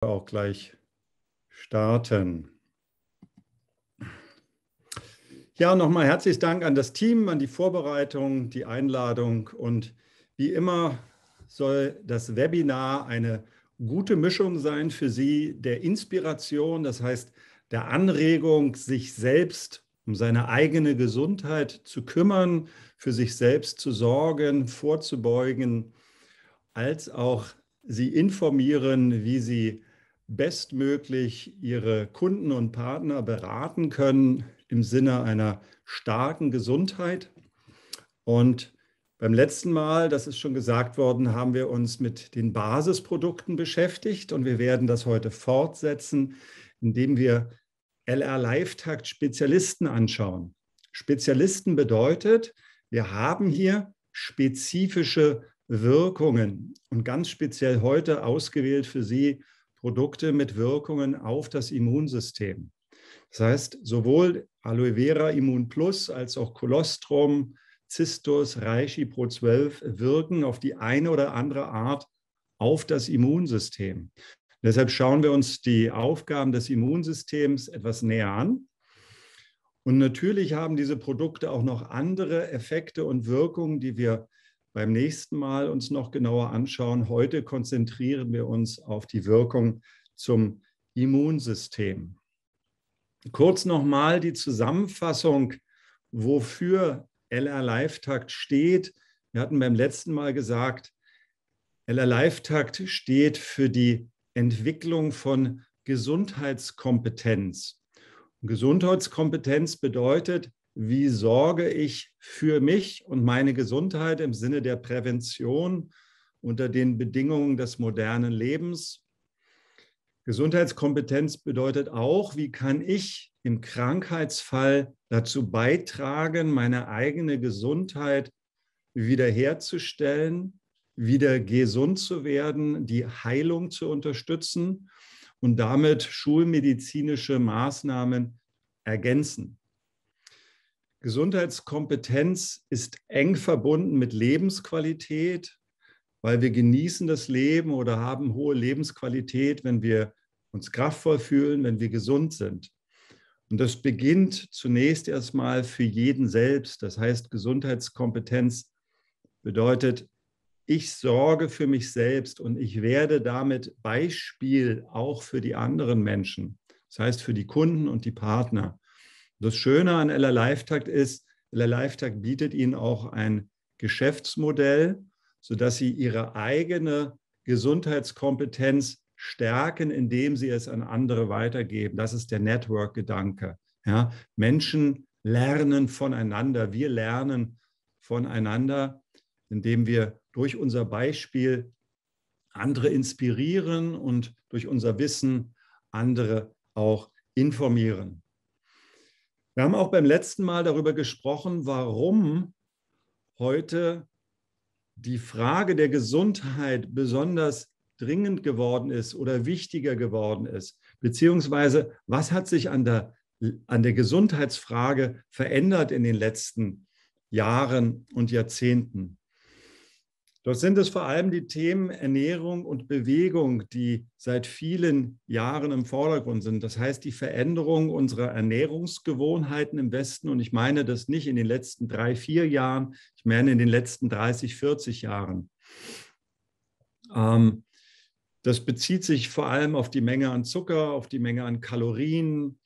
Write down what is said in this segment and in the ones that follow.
auch gleich starten. Ja, nochmal herzlichen Dank an das Team, an die Vorbereitung, die Einladung und wie immer soll das Webinar eine gute Mischung sein für Sie der Inspiration, das heißt der Anregung, sich selbst um seine eigene Gesundheit zu kümmern, für sich selbst zu sorgen, vorzubeugen, als auch Sie informieren, wie Sie bestmöglich ihre Kunden und Partner beraten können im Sinne einer starken Gesundheit. Und beim letzten Mal, das ist schon gesagt worden, haben wir uns mit den Basisprodukten beschäftigt und wir werden das heute fortsetzen, indem wir LR Lifetakt Spezialisten anschauen. Spezialisten bedeutet, wir haben hier spezifische Wirkungen und ganz speziell heute ausgewählt für Sie Produkte mit Wirkungen auf das Immunsystem. Das heißt, sowohl Aloe Vera Immun Plus als auch Kolostrum, Cistus, Reishi Pro 12 wirken auf die eine oder andere Art auf das Immunsystem. Deshalb schauen wir uns die Aufgaben des Immunsystems etwas näher an. Und natürlich haben diese Produkte auch noch andere Effekte und Wirkungen, die wir beim nächsten Mal uns noch genauer anschauen. Heute konzentrieren wir uns auf die Wirkung zum Immunsystem. Kurz nochmal die Zusammenfassung, wofür LR Live-Takt steht. Wir hatten beim letzten Mal gesagt, LR Live-Takt steht für die Entwicklung von Gesundheitskompetenz. Und Gesundheitskompetenz bedeutet, wie sorge ich für mich und meine Gesundheit im Sinne der Prävention unter den Bedingungen des modernen Lebens. Gesundheitskompetenz bedeutet auch, wie kann ich im Krankheitsfall dazu beitragen, meine eigene Gesundheit wiederherzustellen, wieder gesund zu werden, die Heilung zu unterstützen und damit schulmedizinische Maßnahmen ergänzen. Gesundheitskompetenz ist eng verbunden mit Lebensqualität, weil wir genießen das Leben oder haben hohe Lebensqualität, wenn wir uns kraftvoll fühlen, wenn wir gesund sind. Und das beginnt zunächst erstmal für jeden selbst. Das heißt, Gesundheitskompetenz bedeutet, ich sorge für mich selbst und ich werde damit Beispiel auch für die anderen Menschen. Das heißt, für die Kunden und die Partner. Das Schöne an LR Lifetag ist, LR Lifetag bietet Ihnen auch ein Geschäftsmodell, sodass Sie Ihre eigene Gesundheitskompetenz stärken, indem Sie es an andere weitergeben. Das ist der Network-Gedanke. Ja, Menschen lernen voneinander. Wir lernen voneinander, indem wir durch unser Beispiel andere inspirieren und durch unser Wissen andere auch informieren. Wir haben auch beim letzten Mal darüber gesprochen, warum heute die Frage der Gesundheit besonders dringend geworden ist oder wichtiger geworden ist, beziehungsweise was hat sich an der, an der Gesundheitsfrage verändert in den letzten Jahren und Jahrzehnten. Dort sind es vor allem die Themen Ernährung und Bewegung, die seit vielen Jahren im Vordergrund sind. Das heißt, die Veränderung unserer Ernährungsgewohnheiten im Westen, und ich meine das nicht in den letzten drei, vier Jahren, ich meine in den letzten 30, 40 Jahren. Ähm, das bezieht sich vor allem auf die Menge an Zucker, auf die Menge an Kalorien,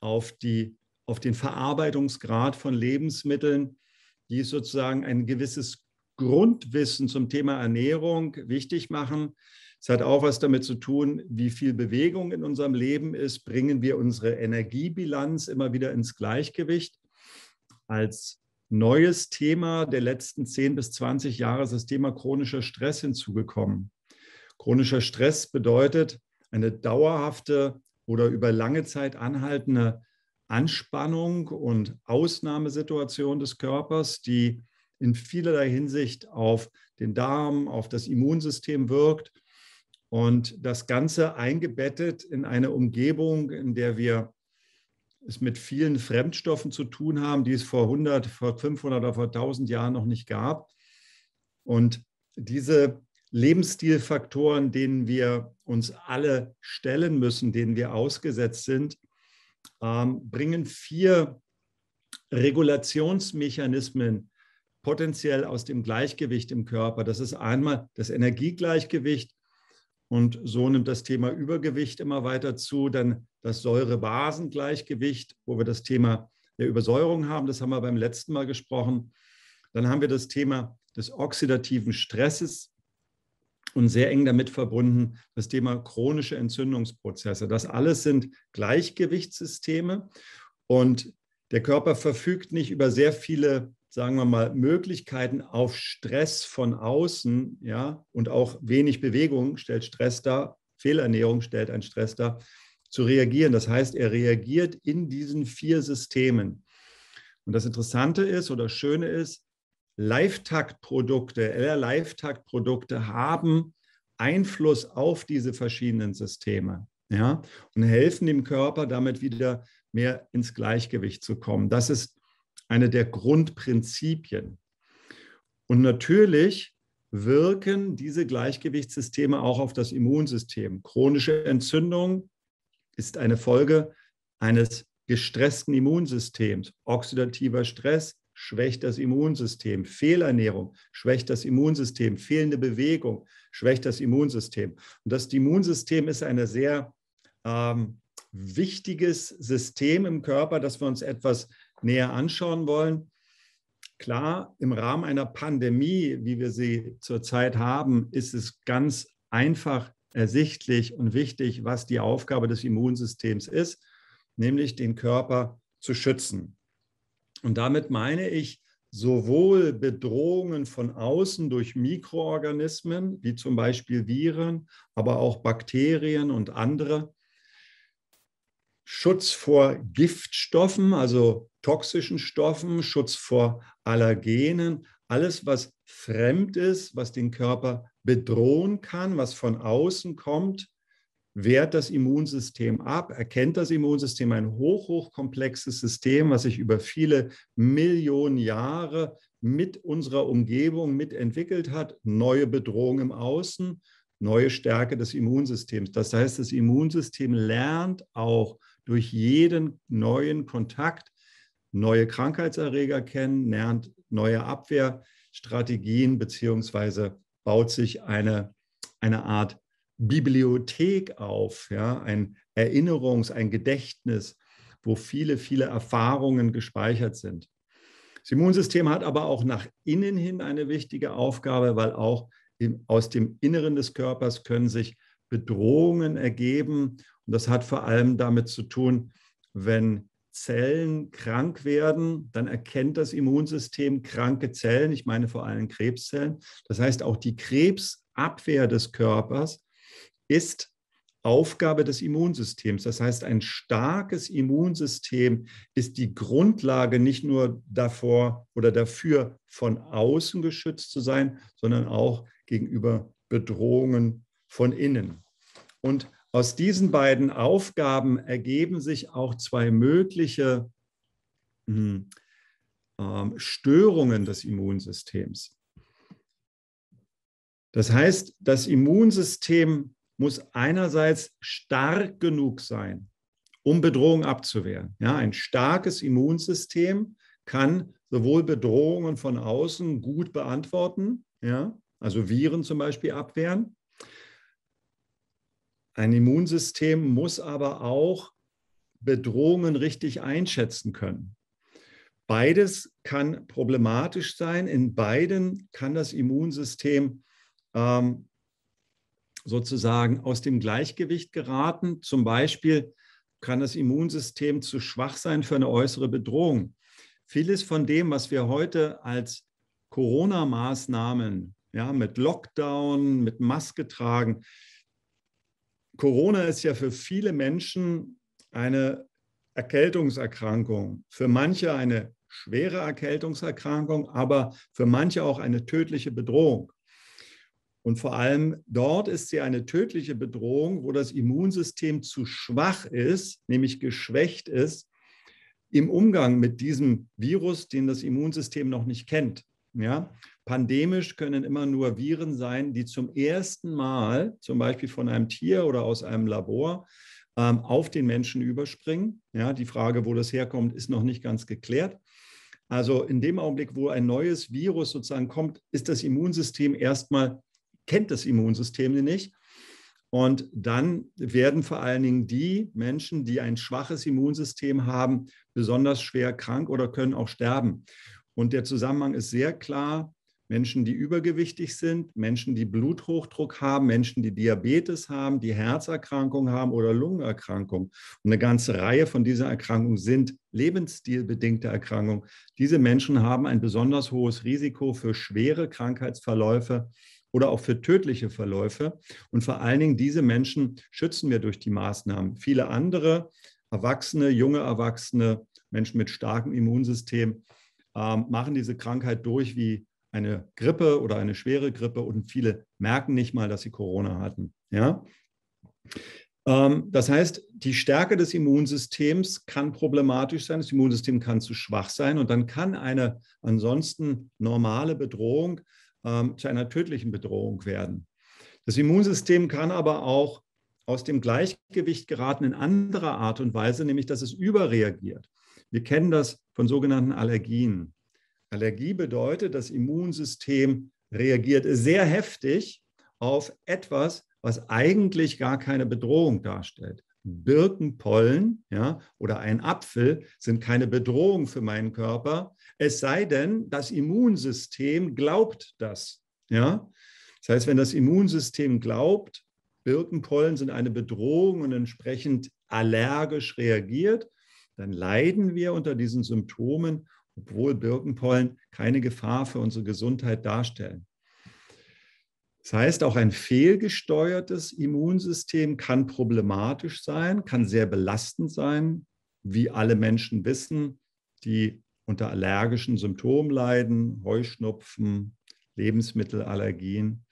auf, die, auf den Verarbeitungsgrad von Lebensmitteln die sozusagen ein gewisses Grundwissen zum Thema Ernährung wichtig machen. Es hat auch was damit zu tun, wie viel Bewegung in unserem Leben ist. Bringen wir unsere Energiebilanz immer wieder ins Gleichgewicht? Als neues Thema der letzten 10 bis 20 Jahre ist das Thema chronischer Stress hinzugekommen. Chronischer Stress bedeutet eine dauerhafte oder über lange Zeit anhaltende Anspannung und Ausnahmesituation des Körpers, die in vielerlei Hinsicht auf den Darm, auf das Immunsystem wirkt. Und das Ganze eingebettet in eine Umgebung, in der wir es mit vielen Fremdstoffen zu tun haben, die es vor 100, vor 500 oder vor 1000 Jahren noch nicht gab. Und diese Lebensstilfaktoren, denen wir uns alle stellen müssen, denen wir ausgesetzt sind, ähm, bringen vier Regulationsmechanismen potenziell aus dem Gleichgewicht im Körper. Das ist einmal das Energiegleichgewicht und so nimmt das Thema Übergewicht immer weiter zu. Dann das Säure-Basen-Gleichgewicht, wo wir das Thema der Übersäuerung haben, das haben wir beim letzten Mal gesprochen. Dann haben wir das Thema des oxidativen Stresses und sehr eng damit verbunden das Thema chronische Entzündungsprozesse. Das alles sind Gleichgewichtssysteme und der Körper verfügt nicht über sehr viele sagen wir mal, Möglichkeiten auf Stress von außen, ja, und auch wenig Bewegung stellt Stress dar, Fehlernährung stellt einen Stress dar, zu reagieren. Das heißt, er reagiert in diesen vier Systemen. Und das Interessante ist oder Schöne ist, Lifetakt-Produkte, LR-Lifetakt-Produkte äh, haben Einfluss auf diese verschiedenen Systeme ja, und helfen dem Körper damit wieder mehr ins Gleichgewicht zu kommen. Das ist eine der Grundprinzipien. Und natürlich wirken diese Gleichgewichtssysteme auch auf das Immunsystem. Chronische Entzündung ist eine Folge eines gestressten Immunsystems. Oxidativer Stress schwächt das Immunsystem. Fehlernährung schwächt das Immunsystem. Fehlende Bewegung schwächt das Immunsystem. Und das Immunsystem ist ein sehr ähm, wichtiges System im Körper, dass wir uns etwas näher anschauen wollen. Klar, im Rahmen einer Pandemie, wie wir sie zurzeit haben, ist es ganz einfach ersichtlich und wichtig, was die Aufgabe des Immunsystems ist, nämlich den Körper zu schützen. Und damit meine ich sowohl Bedrohungen von außen durch Mikroorganismen, wie zum Beispiel Viren, aber auch Bakterien und andere, Schutz vor Giftstoffen, also toxischen Stoffen, Schutz vor Allergenen, alles, was fremd ist, was den Körper bedrohen kann, was von außen kommt, wehrt das Immunsystem ab, erkennt das Immunsystem ein hoch, hochkomplexes System, was sich über viele Millionen Jahre mit unserer Umgebung mitentwickelt hat, neue Bedrohung im Außen, neue Stärke des Immunsystems. Das heißt, das Immunsystem lernt auch durch jeden neuen Kontakt neue Krankheitserreger kennen, lernt neue Abwehrstrategien beziehungsweise baut sich eine, eine Art Bibliothek auf, ja, ein Erinnerungs-, ein Gedächtnis, wo viele, viele Erfahrungen gespeichert sind. Das Immunsystem hat aber auch nach innen hin eine wichtige Aufgabe, weil auch im, aus dem Inneren des Körpers können sich Bedrohungen ergeben. Und das hat vor allem damit zu tun, wenn Zellen krank werden, dann erkennt das Immunsystem kranke Zellen, ich meine vor allem Krebszellen. Das heißt, auch die Krebsabwehr des Körpers ist Aufgabe des Immunsystems. Das heißt, ein starkes Immunsystem ist die Grundlage nicht nur davor oder dafür, von außen geschützt zu sein, sondern auch gegenüber Bedrohungen von innen. Und aus diesen beiden Aufgaben ergeben sich auch zwei mögliche hm, ähm, Störungen des Immunsystems. Das heißt, das Immunsystem muss einerseits stark genug sein, um Bedrohung abzuwehren. Ja, ein starkes Immunsystem kann sowohl Bedrohungen von außen gut beantworten, ja, also Viren zum Beispiel abwehren, ein Immunsystem muss aber auch Bedrohungen richtig einschätzen können. Beides kann problematisch sein. In beiden kann das Immunsystem ähm, sozusagen aus dem Gleichgewicht geraten. Zum Beispiel kann das Immunsystem zu schwach sein für eine äußere Bedrohung. Vieles von dem, was wir heute als Corona-Maßnahmen ja, mit Lockdown, mit Maske tragen, Corona ist ja für viele Menschen eine Erkältungserkrankung, für manche eine schwere Erkältungserkrankung, aber für manche auch eine tödliche Bedrohung. Und vor allem dort ist sie eine tödliche Bedrohung, wo das Immunsystem zu schwach ist, nämlich geschwächt ist im Umgang mit diesem Virus, den das Immunsystem noch nicht kennt. Ja? Pandemisch können immer nur Viren sein, die zum ersten Mal, zum Beispiel von einem Tier oder aus einem Labor, ähm, auf den Menschen überspringen. Ja? Die Frage, wo das herkommt, ist noch nicht ganz geklärt. Also in dem Augenblick, wo ein neues Virus sozusagen kommt, ist das Immunsystem erstmal, kennt das Immunsystem nicht. Und dann werden vor allen Dingen die Menschen, die ein schwaches Immunsystem haben, besonders schwer krank oder können auch sterben. Und der Zusammenhang ist sehr klar. Menschen, die übergewichtig sind, Menschen, die Bluthochdruck haben, Menschen, die Diabetes haben, die Herzerkrankungen haben oder Lungenerkrankungen. Und eine ganze Reihe von dieser Erkrankungen sind lebensstilbedingte Erkrankungen. Diese Menschen haben ein besonders hohes Risiko für schwere Krankheitsverläufe oder auch für tödliche Verläufe. Und vor allen Dingen diese Menschen schützen wir durch die Maßnahmen. Viele andere, Erwachsene, junge Erwachsene, Menschen mit starkem Immunsystem, ähm, machen diese Krankheit durch wie eine Grippe oder eine schwere Grippe und viele merken nicht mal, dass sie Corona hatten. Ja? Ähm, das heißt, die Stärke des Immunsystems kann problematisch sein. Das Immunsystem kann zu schwach sein und dann kann eine ansonsten normale Bedrohung ähm, zu einer tödlichen Bedrohung werden. Das Immunsystem kann aber auch aus dem Gleichgewicht geraten in anderer Art und Weise, nämlich dass es überreagiert. Wir kennen das von sogenannten Allergien. Allergie bedeutet, das Immunsystem reagiert sehr heftig auf etwas, was eigentlich gar keine Bedrohung darstellt. Birkenpollen ja, oder ein Apfel sind keine Bedrohung für meinen Körper, es sei denn, das Immunsystem glaubt das. Ja? Das heißt, wenn das Immunsystem glaubt, Birkenpollen sind eine Bedrohung und entsprechend allergisch reagiert, dann leiden wir unter diesen Symptomen, obwohl Birkenpollen keine Gefahr für unsere Gesundheit darstellen. Das heißt, auch ein fehlgesteuertes Immunsystem kann problematisch sein, kann sehr belastend sein, wie alle Menschen wissen, die unter allergischen Symptomen leiden, Heuschnupfen, Lebensmittelallergien.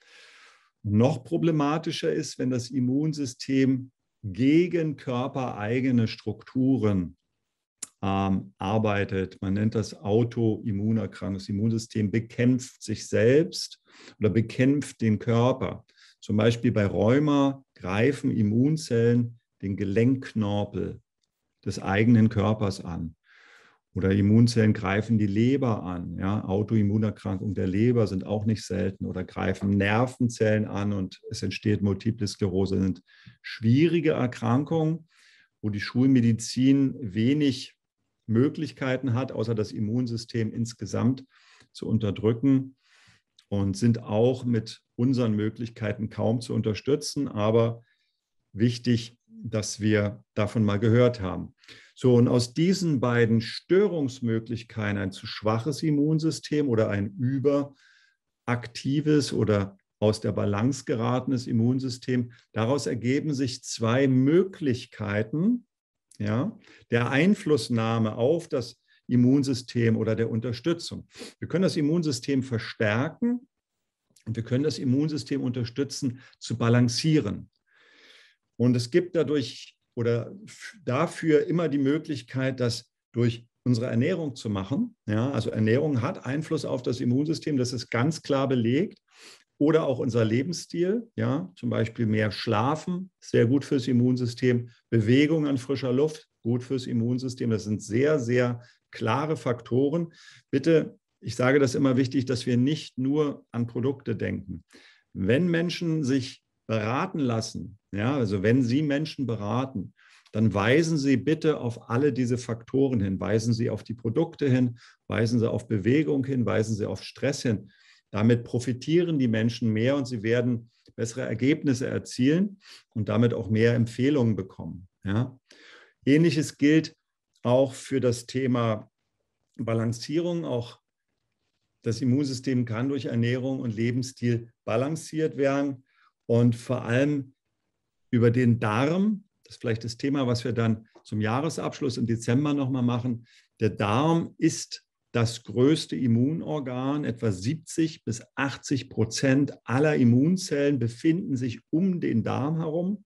Noch problematischer ist, wenn das Immunsystem gegen körpereigene Strukturen ähm, arbeitet. Man nennt das Autoimmunerkrankung. Das Immunsystem bekämpft sich selbst oder bekämpft den Körper. Zum Beispiel bei Rheuma greifen Immunzellen den Gelenkknorpel des eigenen Körpers an. Oder Immunzellen greifen die Leber an. Ja? Autoimmunerkrankungen der Leber sind auch nicht selten. Oder greifen Nervenzellen an und es entsteht Multiple Sklerose. Das sind schwierige Erkrankungen, wo die Schulmedizin wenig Möglichkeiten hat, außer das Immunsystem insgesamt zu unterdrücken und sind auch mit unseren Möglichkeiten kaum zu unterstützen, aber wichtig, dass wir davon mal gehört haben. So, und aus diesen beiden Störungsmöglichkeiten, ein zu schwaches Immunsystem oder ein überaktives oder aus der Balance geratenes Immunsystem, daraus ergeben sich zwei Möglichkeiten, ja, der Einflussnahme auf das Immunsystem oder der Unterstützung. Wir können das Immunsystem verstärken und wir können das Immunsystem unterstützen, zu balancieren. Und es gibt dadurch oder dafür immer die Möglichkeit, das durch unsere Ernährung zu machen. Ja, also Ernährung hat Einfluss auf das Immunsystem, das ist ganz klar belegt oder auch unser Lebensstil, ja, zum Beispiel mehr Schlafen, sehr gut fürs Immunsystem, Bewegung an frischer Luft, gut fürs Immunsystem. Das sind sehr, sehr klare Faktoren. Bitte, ich sage das immer wichtig, dass wir nicht nur an Produkte denken. Wenn Menschen sich beraten lassen, ja, also wenn Sie Menschen beraten, dann weisen Sie bitte auf alle diese Faktoren hin. Weisen Sie auf die Produkte hin, weisen Sie auf Bewegung hin, weisen Sie auf Stress hin. Damit profitieren die Menschen mehr und sie werden bessere Ergebnisse erzielen und damit auch mehr Empfehlungen bekommen. Ja? Ähnliches gilt auch für das Thema Balancierung. Auch das Immunsystem kann durch Ernährung und Lebensstil balanciert werden und vor allem über den Darm. Das ist vielleicht das Thema, was wir dann zum Jahresabschluss im Dezember nochmal machen. Der Darm ist das größte Immunorgan. Etwa 70 bis 80 Prozent aller Immunzellen befinden sich um den Darm herum.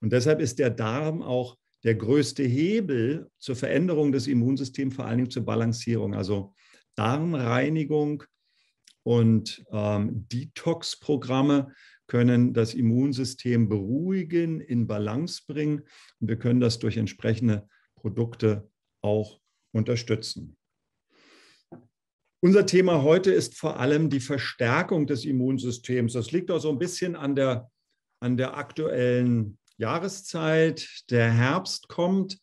Und deshalb ist der Darm auch der größte Hebel zur Veränderung des Immunsystems, vor allen Dingen zur Balancierung. Also Darmreinigung und ähm, Detox-Programme können das Immunsystem beruhigen, in Balance bringen. Und wir können das durch entsprechende Produkte auch unterstützen. Unser Thema heute ist vor allem die Verstärkung des Immunsystems. Das liegt auch so ein bisschen an der, an der aktuellen Jahreszeit. Der Herbst kommt.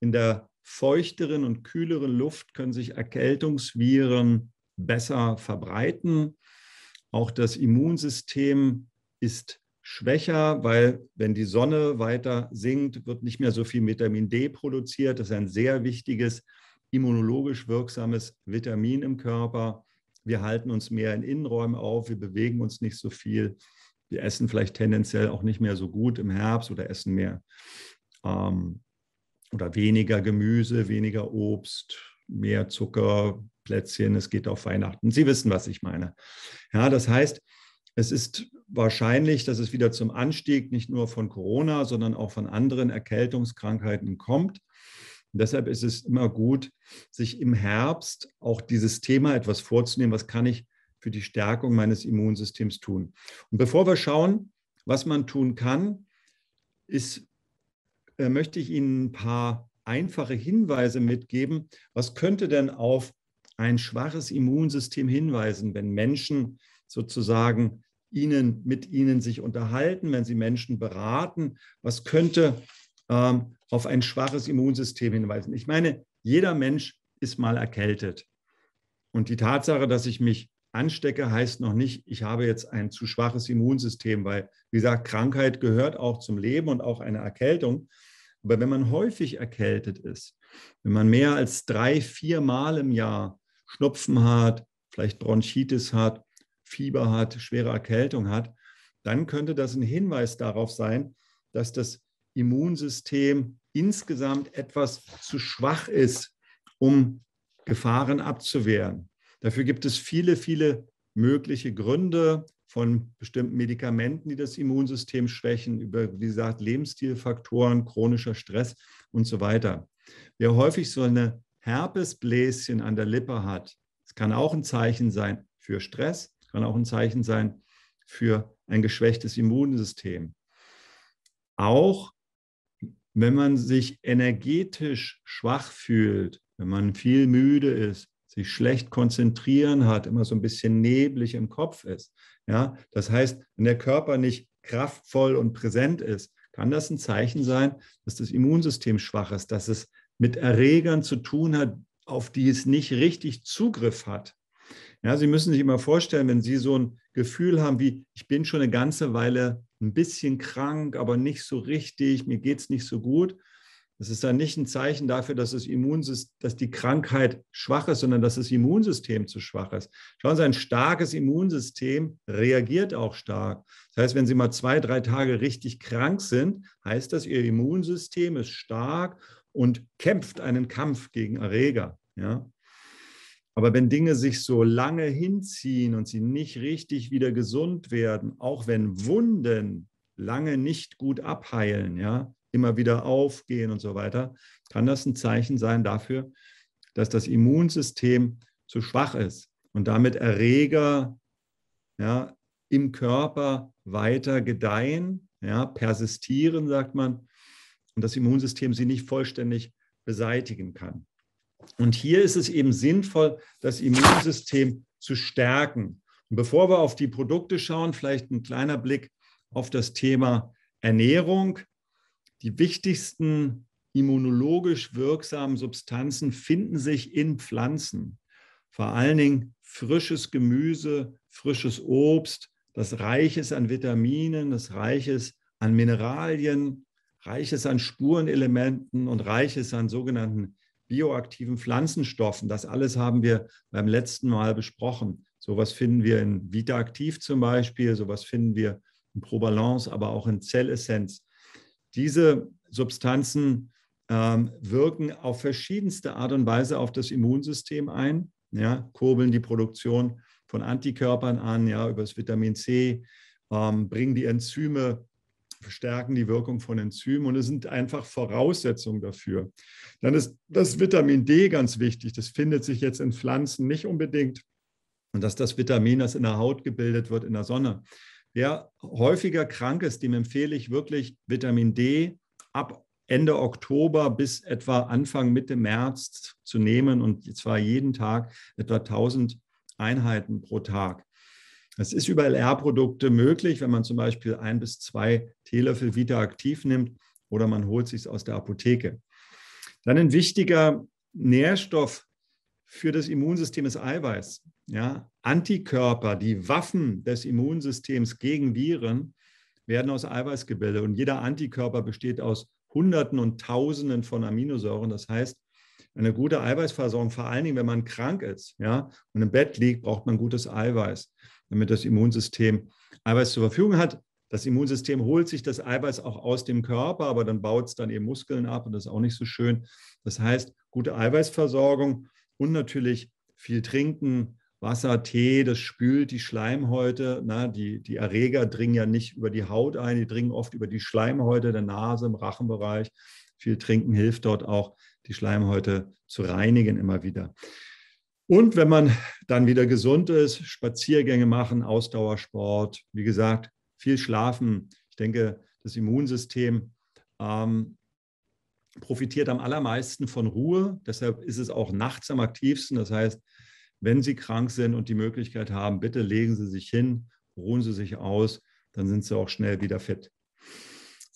In der feuchteren und kühleren Luft können sich Erkältungsviren besser verbreiten. Auch das Immunsystem ist schwächer, weil wenn die Sonne weiter sinkt, wird nicht mehr so viel Vitamin D produziert. Das ist ein sehr wichtiges immunologisch wirksames Vitamin im Körper. Wir halten uns mehr in Innenräumen auf, wir bewegen uns nicht so viel, wir essen vielleicht tendenziell auch nicht mehr so gut im Herbst oder essen mehr ähm, oder weniger Gemüse, weniger Obst, mehr Zucker, Plätzchen, es geht auf Weihnachten. Sie wissen, was ich meine. Ja, das heißt, es ist wahrscheinlich, dass es wieder zum Anstieg nicht nur von Corona, sondern auch von anderen Erkältungskrankheiten kommt. Und deshalb ist es immer gut, sich im Herbst auch dieses Thema etwas vorzunehmen, was kann ich für die Stärkung meines Immunsystems tun. Und bevor wir schauen, was man tun kann, ist, äh, möchte ich Ihnen ein paar einfache Hinweise mitgeben. Was könnte denn auf ein schwaches Immunsystem hinweisen, wenn Menschen sozusagen ihnen, mit ihnen sich unterhalten, wenn sie Menschen beraten? Was könnte ähm, auf ein schwaches Immunsystem hinweisen. Ich meine, jeder Mensch ist mal erkältet. Und die Tatsache, dass ich mich anstecke, heißt noch nicht, ich habe jetzt ein zu schwaches Immunsystem, weil, wie gesagt, Krankheit gehört auch zum Leben und auch eine Erkältung. Aber wenn man häufig erkältet ist, wenn man mehr als drei, vier Mal im Jahr Schnupfen hat, vielleicht Bronchitis hat, Fieber hat, schwere Erkältung hat, dann könnte das ein Hinweis darauf sein, dass das Immunsystem insgesamt etwas zu schwach ist, um Gefahren abzuwehren. Dafür gibt es viele, viele mögliche Gründe von bestimmten Medikamenten, die das Immunsystem schwächen, über, wie gesagt, Lebensstilfaktoren, chronischer Stress und so weiter. Wer häufig so eine Herpesbläschen an der Lippe hat, das kann auch ein Zeichen sein für Stress, kann auch ein Zeichen sein für ein geschwächtes Immunsystem. Auch wenn man sich energetisch schwach fühlt, wenn man viel müde ist, sich schlecht konzentrieren hat, immer so ein bisschen neblig im Kopf ist, ja, das heißt, wenn der Körper nicht kraftvoll und präsent ist, kann das ein Zeichen sein, dass das Immunsystem schwach ist, dass es mit Erregern zu tun hat, auf die es nicht richtig Zugriff hat. Ja, Sie müssen sich immer vorstellen, wenn Sie so ein Gefühl haben wie, ich bin schon eine ganze Weile ein bisschen krank, aber nicht so richtig, mir geht es nicht so gut. Das ist dann nicht ein Zeichen dafür, dass, das Immunsystem, dass die Krankheit schwach ist, sondern dass das Immunsystem zu schwach ist. Schauen Sie, ein starkes Immunsystem reagiert auch stark. Das heißt, wenn Sie mal zwei, drei Tage richtig krank sind, heißt das, Ihr Immunsystem ist stark und kämpft einen Kampf gegen Erreger. Ja? Aber wenn Dinge sich so lange hinziehen und sie nicht richtig wieder gesund werden, auch wenn Wunden lange nicht gut abheilen, ja, immer wieder aufgehen und so weiter, kann das ein Zeichen sein dafür, dass das Immunsystem zu schwach ist und damit Erreger ja, im Körper weiter gedeihen, ja, persistieren, sagt man, und das Immunsystem sie nicht vollständig beseitigen kann. Und hier ist es eben sinnvoll, das Immunsystem zu stärken. Und bevor wir auf die Produkte schauen, vielleicht ein kleiner Blick auf das Thema Ernährung. Die wichtigsten immunologisch wirksamen Substanzen finden sich in Pflanzen. Vor allen Dingen frisches Gemüse, frisches Obst, das reich ist an Vitaminen, das reich ist an Mineralien, reich ist an Spurenelementen und reich ist an sogenannten bioaktiven Pflanzenstoffen. Das alles haben wir beim letzten Mal besprochen. Sowas finden wir in Vitaaktiv zum Beispiel, sowas finden wir in Probalance, aber auch in Zellessenz. Diese Substanzen ähm, wirken auf verschiedenste Art und Weise auf das Immunsystem ein, ja, kurbeln die Produktion von Antikörpern an, ja, über das Vitamin C, ähm, bringen die Enzyme verstärken die Wirkung von Enzymen und es sind einfach Voraussetzungen dafür. Dann ist das Vitamin D ganz wichtig. Das findet sich jetzt in Pflanzen nicht unbedingt. Und dass das Vitamin, das in der Haut gebildet wird, in der Sonne. Wer häufiger krank ist, dem empfehle ich wirklich Vitamin D ab Ende Oktober bis etwa Anfang Mitte März zu nehmen und zwar jeden Tag etwa 1000 Einheiten pro Tag. Es ist über LR-Produkte möglich, wenn man zum Beispiel ein bis zwei Teelöffel Vita aktiv nimmt oder man holt sich aus der Apotheke. Dann ein wichtiger Nährstoff für das Immunsystem ist Eiweiß. Ja, Antikörper, die Waffen des Immunsystems gegen Viren, werden aus Eiweiß gebildet. Und jeder Antikörper besteht aus Hunderten und Tausenden von Aminosäuren. Das heißt, eine gute Eiweißversorgung, vor allen Dingen, wenn man krank ist ja, und im Bett liegt, braucht man gutes Eiweiß damit das Immunsystem Eiweiß zur Verfügung hat. Das Immunsystem holt sich das Eiweiß auch aus dem Körper, aber dann baut es dann eben Muskeln ab und das ist auch nicht so schön. Das heißt, gute Eiweißversorgung und natürlich viel trinken, Wasser, Tee, das spült die Schleimhäute. Na, ne? die, die Erreger dringen ja nicht über die Haut ein, die dringen oft über die Schleimhäute der Nase, im Rachenbereich. Viel trinken hilft dort auch, die Schleimhäute zu reinigen immer wieder. Und wenn man dann wieder gesund ist, Spaziergänge machen, Ausdauersport, wie gesagt, viel schlafen. Ich denke, das Immunsystem ähm, profitiert am allermeisten von Ruhe. Deshalb ist es auch nachts am aktivsten. Das heißt, wenn Sie krank sind und die Möglichkeit haben, bitte legen Sie sich hin, ruhen Sie sich aus, dann sind Sie auch schnell wieder fit.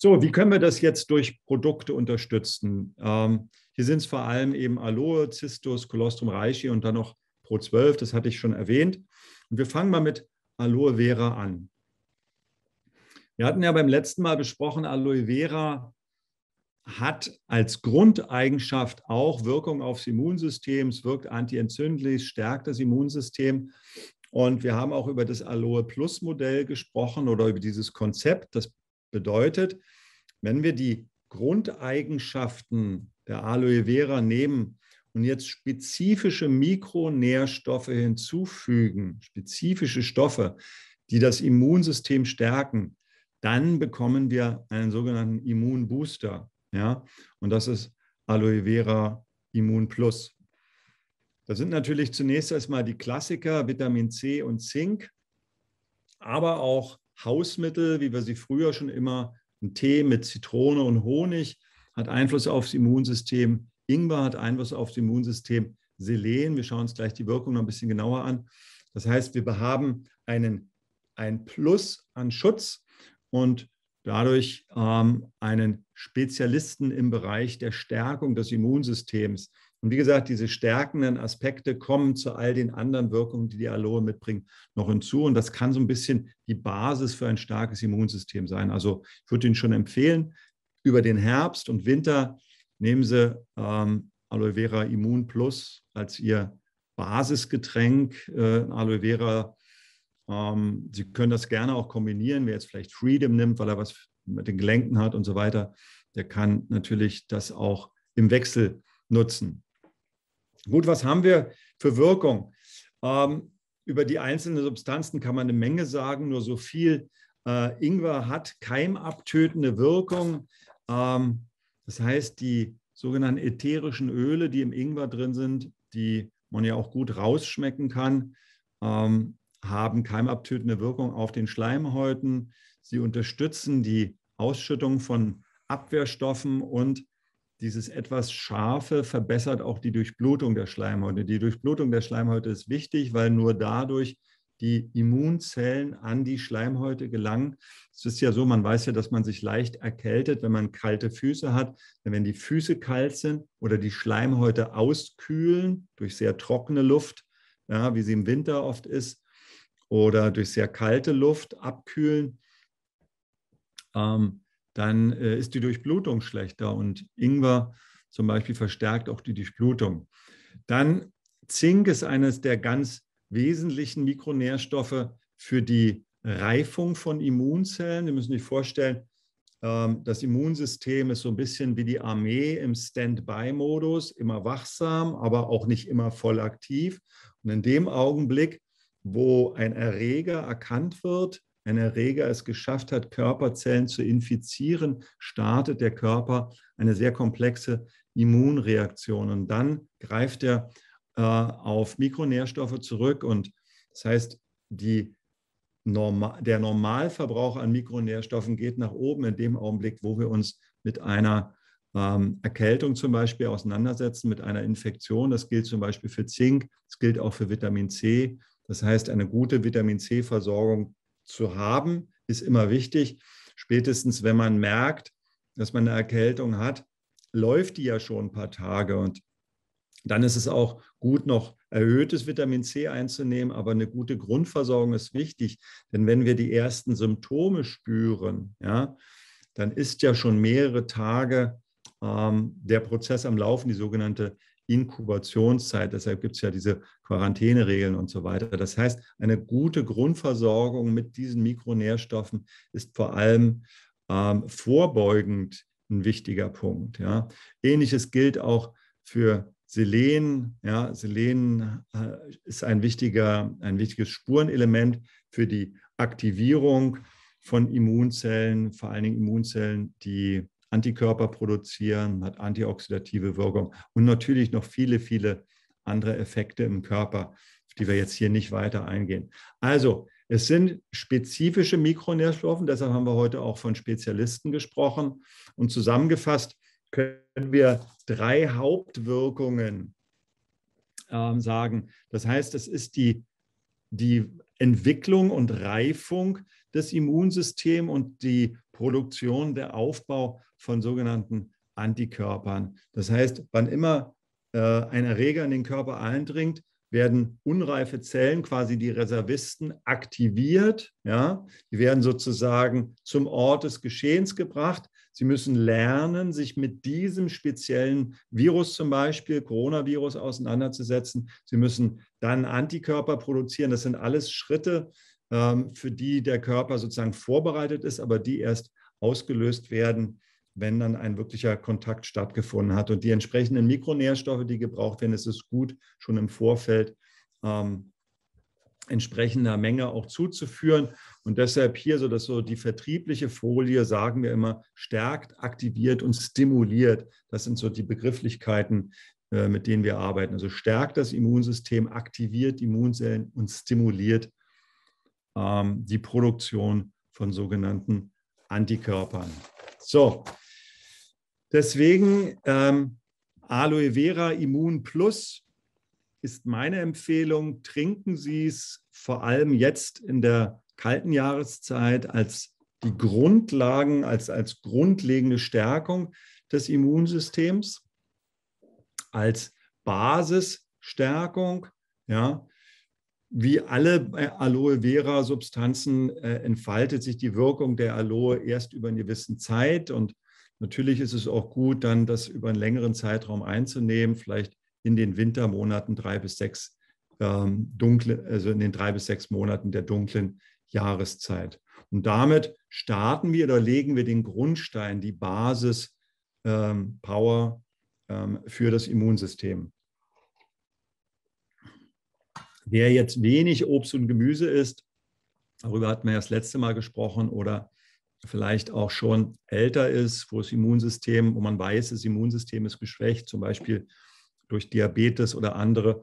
So, wie können wir das jetzt durch Produkte unterstützen? Ähm, hier sind es vor allem eben Aloe, Zystus, Colostrum reishi und dann noch Pro12, das hatte ich schon erwähnt. Und wir fangen mal mit Aloe Vera an. Wir hatten ja beim letzten Mal besprochen, Aloe Vera hat als Grundeigenschaft auch Wirkung aufs Immunsystem, es wirkt antientzündlich, stärkt das Immunsystem. Und wir haben auch über das Aloe Plus Modell gesprochen oder über dieses Konzept. Das Bedeutet, wenn wir die Grundeigenschaften der Aloe Vera nehmen und jetzt spezifische Mikronährstoffe hinzufügen, spezifische Stoffe, die das Immunsystem stärken, dann bekommen wir einen sogenannten Immunbooster. Ja? Und das ist Aloe Vera Immun Plus. Das sind natürlich zunächst erstmal die Klassiker Vitamin C und Zink, aber auch Hausmittel, wie wir sie früher schon immer, ein Tee mit Zitrone und Honig hat Einfluss aufs Immunsystem, Ingwer hat Einfluss aufs Immunsystem, Selen, wir schauen uns gleich die Wirkung noch ein bisschen genauer an. Das heißt, wir haben einen, ein Plus an Schutz und dadurch ähm, einen Spezialisten im Bereich der Stärkung des Immunsystems. Und wie gesagt, diese stärkenden Aspekte kommen zu all den anderen Wirkungen, die die Aloe mitbringt, noch hinzu. Und das kann so ein bisschen die Basis für ein starkes Immunsystem sein. Also ich würde Ihnen schon empfehlen, über den Herbst und Winter nehmen Sie ähm, Aloe Vera Immun Plus als Ihr Basisgetränk. Äh, Aloe Vera, ähm, Sie können das gerne auch kombinieren. Wer jetzt vielleicht Freedom nimmt, weil er was mit den Gelenken hat und so weiter, der kann natürlich das auch im Wechsel nutzen. Gut, was haben wir für Wirkung? Ähm, über die einzelnen Substanzen kann man eine Menge sagen, nur so viel. Äh, Ingwer hat keimabtötende Wirkung. Ähm, das heißt, die sogenannten ätherischen Öle, die im Ingwer drin sind, die man ja auch gut rausschmecken kann, ähm, haben keimabtötende Wirkung auf den Schleimhäuten. Sie unterstützen die Ausschüttung von Abwehrstoffen und dieses etwas Scharfe verbessert auch die Durchblutung der Schleimhäute. Die Durchblutung der Schleimhäute ist wichtig, weil nur dadurch die Immunzellen an die Schleimhäute gelangen. Es ist ja so, man weiß ja, dass man sich leicht erkältet, wenn man kalte Füße hat. Denn wenn die Füße kalt sind oder die Schleimhäute auskühlen durch sehr trockene Luft, ja, wie sie im Winter oft ist, oder durch sehr kalte Luft abkühlen, ähm, dann äh, ist die Durchblutung schlechter und Ingwer zum Beispiel verstärkt auch die Durchblutung. Dann Zink ist eines der ganz wesentlichen Mikronährstoffe für die Reifung von Immunzellen. Sie müssen sich vorstellen, ähm, das Immunsystem ist so ein bisschen wie die Armee im Stand-by-Modus, immer wachsam, aber auch nicht immer voll aktiv. Und in dem Augenblick, wo ein Erreger erkannt wird, ein Erreger es geschafft hat, Körperzellen zu infizieren, startet der Körper eine sehr komplexe Immunreaktion. Und dann greift er äh, auf Mikronährstoffe zurück. Und das heißt, die Norma der Normalverbrauch an Mikronährstoffen geht nach oben in dem Augenblick, wo wir uns mit einer ähm, Erkältung zum Beispiel auseinandersetzen, mit einer Infektion. Das gilt zum Beispiel für Zink, das gilt auch für Vitamin C. Das heißt, eine gute Vitamin C-Versorgung zu haben, ist immer wichtig. Spätestens, wenn man merkt, dass man eine Erkältung hat, läuft die ja schon ein paar Tage. Und dann ist es auch gut, noch erhöhtes Vitamin C einzunehmen. Aber eine gute Grundversorgung ist wichtig. Denn wenn wir die ersten Symptome spüren, ja, dann ist ja schon mehrere Tage ähm, der Prozess am Laufen, die sogenannte Inkubationszeit. Deshalb gibt es ja diese Quarantäneregeln und so weiter. Das heißt, eine gute Grundversorgung mit diesen Mikronährstoffen ist vor allem ähm, vorbeugend ein wichtiger Punkt. Ja. Ähnliches gilt auch für Selen. Ja. Selen äh, ist ein, wichtiger, ein wichtiges Spurenelement für die Aktivierung von Immunzellen, vor allen Dingen Immunzellen, die Antikörper produzieren, hat antioxidative Wirkung und natürlich noch viele, viele andere Effekte im Körper, auf die wir jetzt hier nicht weiter eingehen. Also, es sind spezifische Mikronährstoffe, deshalb haben wir heute auch von Spezialisten gesprochen. Und zusammengefasst können wir drei Hauptwirkungen äh, sagen. Das heißt, es ist die, die Entwicklung und Reifung des Immunsystems und die Produktion, der Aufbau von sogenannten Antikörpern. Das heißt, wann immer äh, ein Erreger in den Körper eindringt, werden unreife Zellen, quasi die Reservisten, aktiviert. Ja? Die werden sozusagen zum Ort des Geschehens gebracht. Sie müssen lernen, sich mit diesem speziellen Virus zum Beispiel, Coronavirus, auseinanderzusetzen. Sie müssen dann Antikörper produzieren. Das sind alles Schritte, ähm, für die der Körper sozusagen vorbereitet ist, aber die erst ausgelöst werden, wenn dann ein wirklicher Kontakt stattgefunden hat. Und die entsprechenden Mikronährstoffe, die gebraucht werden, ist es gut, schon im Vorfeld ähm, entsprechender Menge auch zuzuführen. Und deshalb hier, so dass so die vertriebliche Folie, sagen wir immer, stärkt, aktiviert und stimuliert. Das sind so die Begrifflichkeiten, äh, mit denen wir arbeiten. Also stärkt das Immunsystem, aktiviert Immunzellen und stimuliert ähm, die Produktion von sogenannten Antikörpern. So, deswegen ähm, Aloe Vera Immun Plus ist meine Empfehlung. Trinken Sie es vor allem jetzt in der kalten Jahreszeit als die Grundlagen, als, als grundlegende Stärkung des Immunsystems, als Basisstärkung. Ja, wie alle Aloe Vera Substanzen äh, entfaltet sich die Wirkung der Aloe erst über eine gewisse Zeit. Und natürlich ist es auch gut, dann das über einen längeren Zeitraum einzunehmen, vielleicht in den Wintermonaten drei bis sechs ähm, dunkle, also in den drei bis sechs Monaten der dunklen Jahreszeit. Und damit starten wir oder legen wir den Grundstein, die Basis ähm, Power ähm, für das Immunsystem. Wer jetzt wenig Obst und Gemüse isst, darüber hatten wir ja das letzte Mal gesprochen, oder vielleicht auch schon älter ist, wo das Immunsystem, wo man weiß, das Immunsystem ist geschwächt, zum Beispiel durch Diabetes oder andere.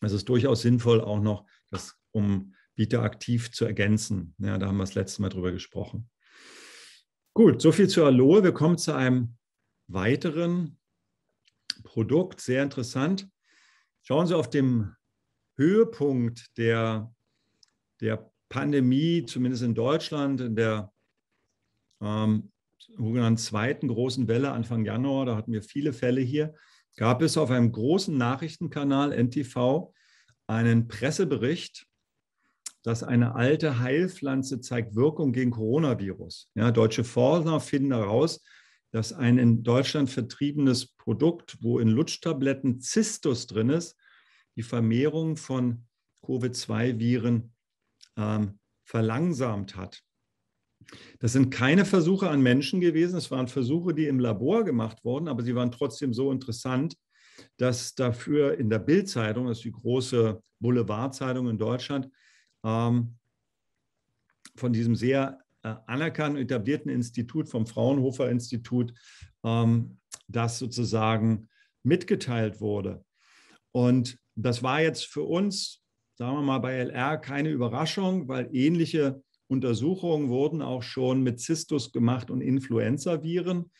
Es ist durchaus sinnvoll, auch noch das um Beta aktiv zu ergänzen. Ja, da haben wir das letzte Mal drüber gesprochen. Gut, soviel zu Aloe. Wir kommen zu einem weiteren Produkt, sehr interessant. Schauen Sie auf dem Höhepunkt der, der Pandemie, zumindest in Deutschland, in der ähm, sogenannten zweiten großen Welle Anfang Januar, da hatten wir viele Fälle hier, gab es auf einem großen Nachrichtenkanal NTV einen Pressebericht, dass eine alte Heilpflanze zeigt Wirkung gegen Coronavirus. Ja, deutsche Forscher finden heraus, dass ein in Deutschland vertriebenes Produkt, wo in Lutschtabletten Zistus drin ist, die Vermehrung von Covid-2-Viren ähm, verlangsamt hat. Das sind keine Versuche an Menschen gewesen, es waren Versuche, die im Labor gemacht wurden, aber sie waren trotzdem so interessant, dass dafür in der Bild-Zeitung, das ist die große Boulevardzeitung in Deutschland, ähm, von diesem sehr äh, anerkannten, etablierten Institut, vom Fraunhofer Institut, ähm, das sozusagen mitgeteilt wurde. Und das war jetzt für uns, sagen wir mal, bei LR keine Überraschung, weil ähnliche Untersuchungen wurden auch schon mit Zystus gemacht und Influenza-Viren.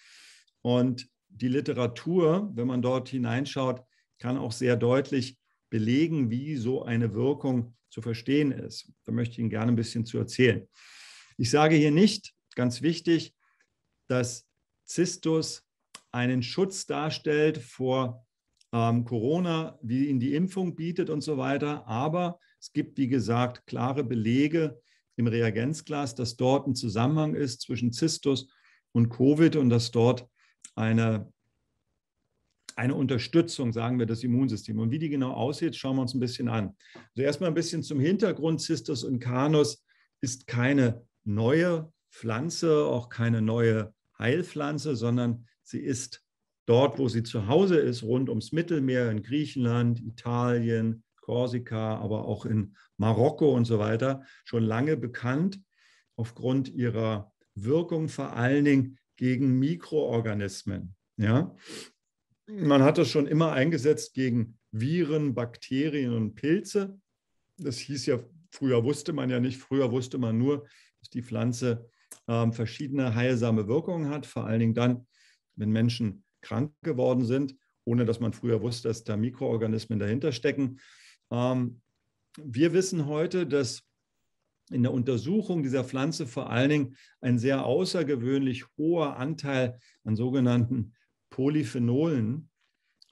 Und die Literatur, wenn man dort hineinschaut, kann auch sehr deutlich belegen, wie so eine Wirkung zu verstehen ist. Da möchte ich Ihnen gerne ein bisschen zu erzählen. Ich sage hier nicht, ganz wichtig, dass Zystus einen Schutz darstellt vor ähm, Corona, wie ihn die Impfung bietet und so weiter. Aber es gibt, wie gesagt, klare Belege im Reagenzglas, dass dort ein Zusammenhang ist zwischen Zystus und Covid und dass dort eine, eine Unterstützung, sagen wir, das Immunsystem. Und wie die genau aussieht, schauen wir uns ein bisschen an. Also erstmal ein bisschen zum Hintergrund. Zystus und Canus ist keine neue Pflanze, auch keine neue Heilpflanze, sondern sie ist dort, wo sie zu Hause ist, rund ums Mittelmeer, in Griechenland, Italien, Korsika, aber auch in Marokko und so weiter, schon lange bekannt aufgrund ihrer Wirkung vor allen Dingen gegen Mikroorganismen. Ja? Man hat das schon immer eingesetzt gegen Viren, Bakterien und Pilze. Das hieß ja, früher wusste man ja nicht, früher wusste man nur, dass die Pflanze äh, verschiedene heilsame Wirkungen hat, vor allen Dingen dann, wenn Menschen krank geworden sind, ohne dass man früher wusste, dass da Mikroorganismen dahinter stecken. Ähm, wir wissen heute, dass in der Untersuchung dieser Pflanze vor allen Dingen ein sehr außergewöhnlich hoher Anteil an sogenannten Polyphenolen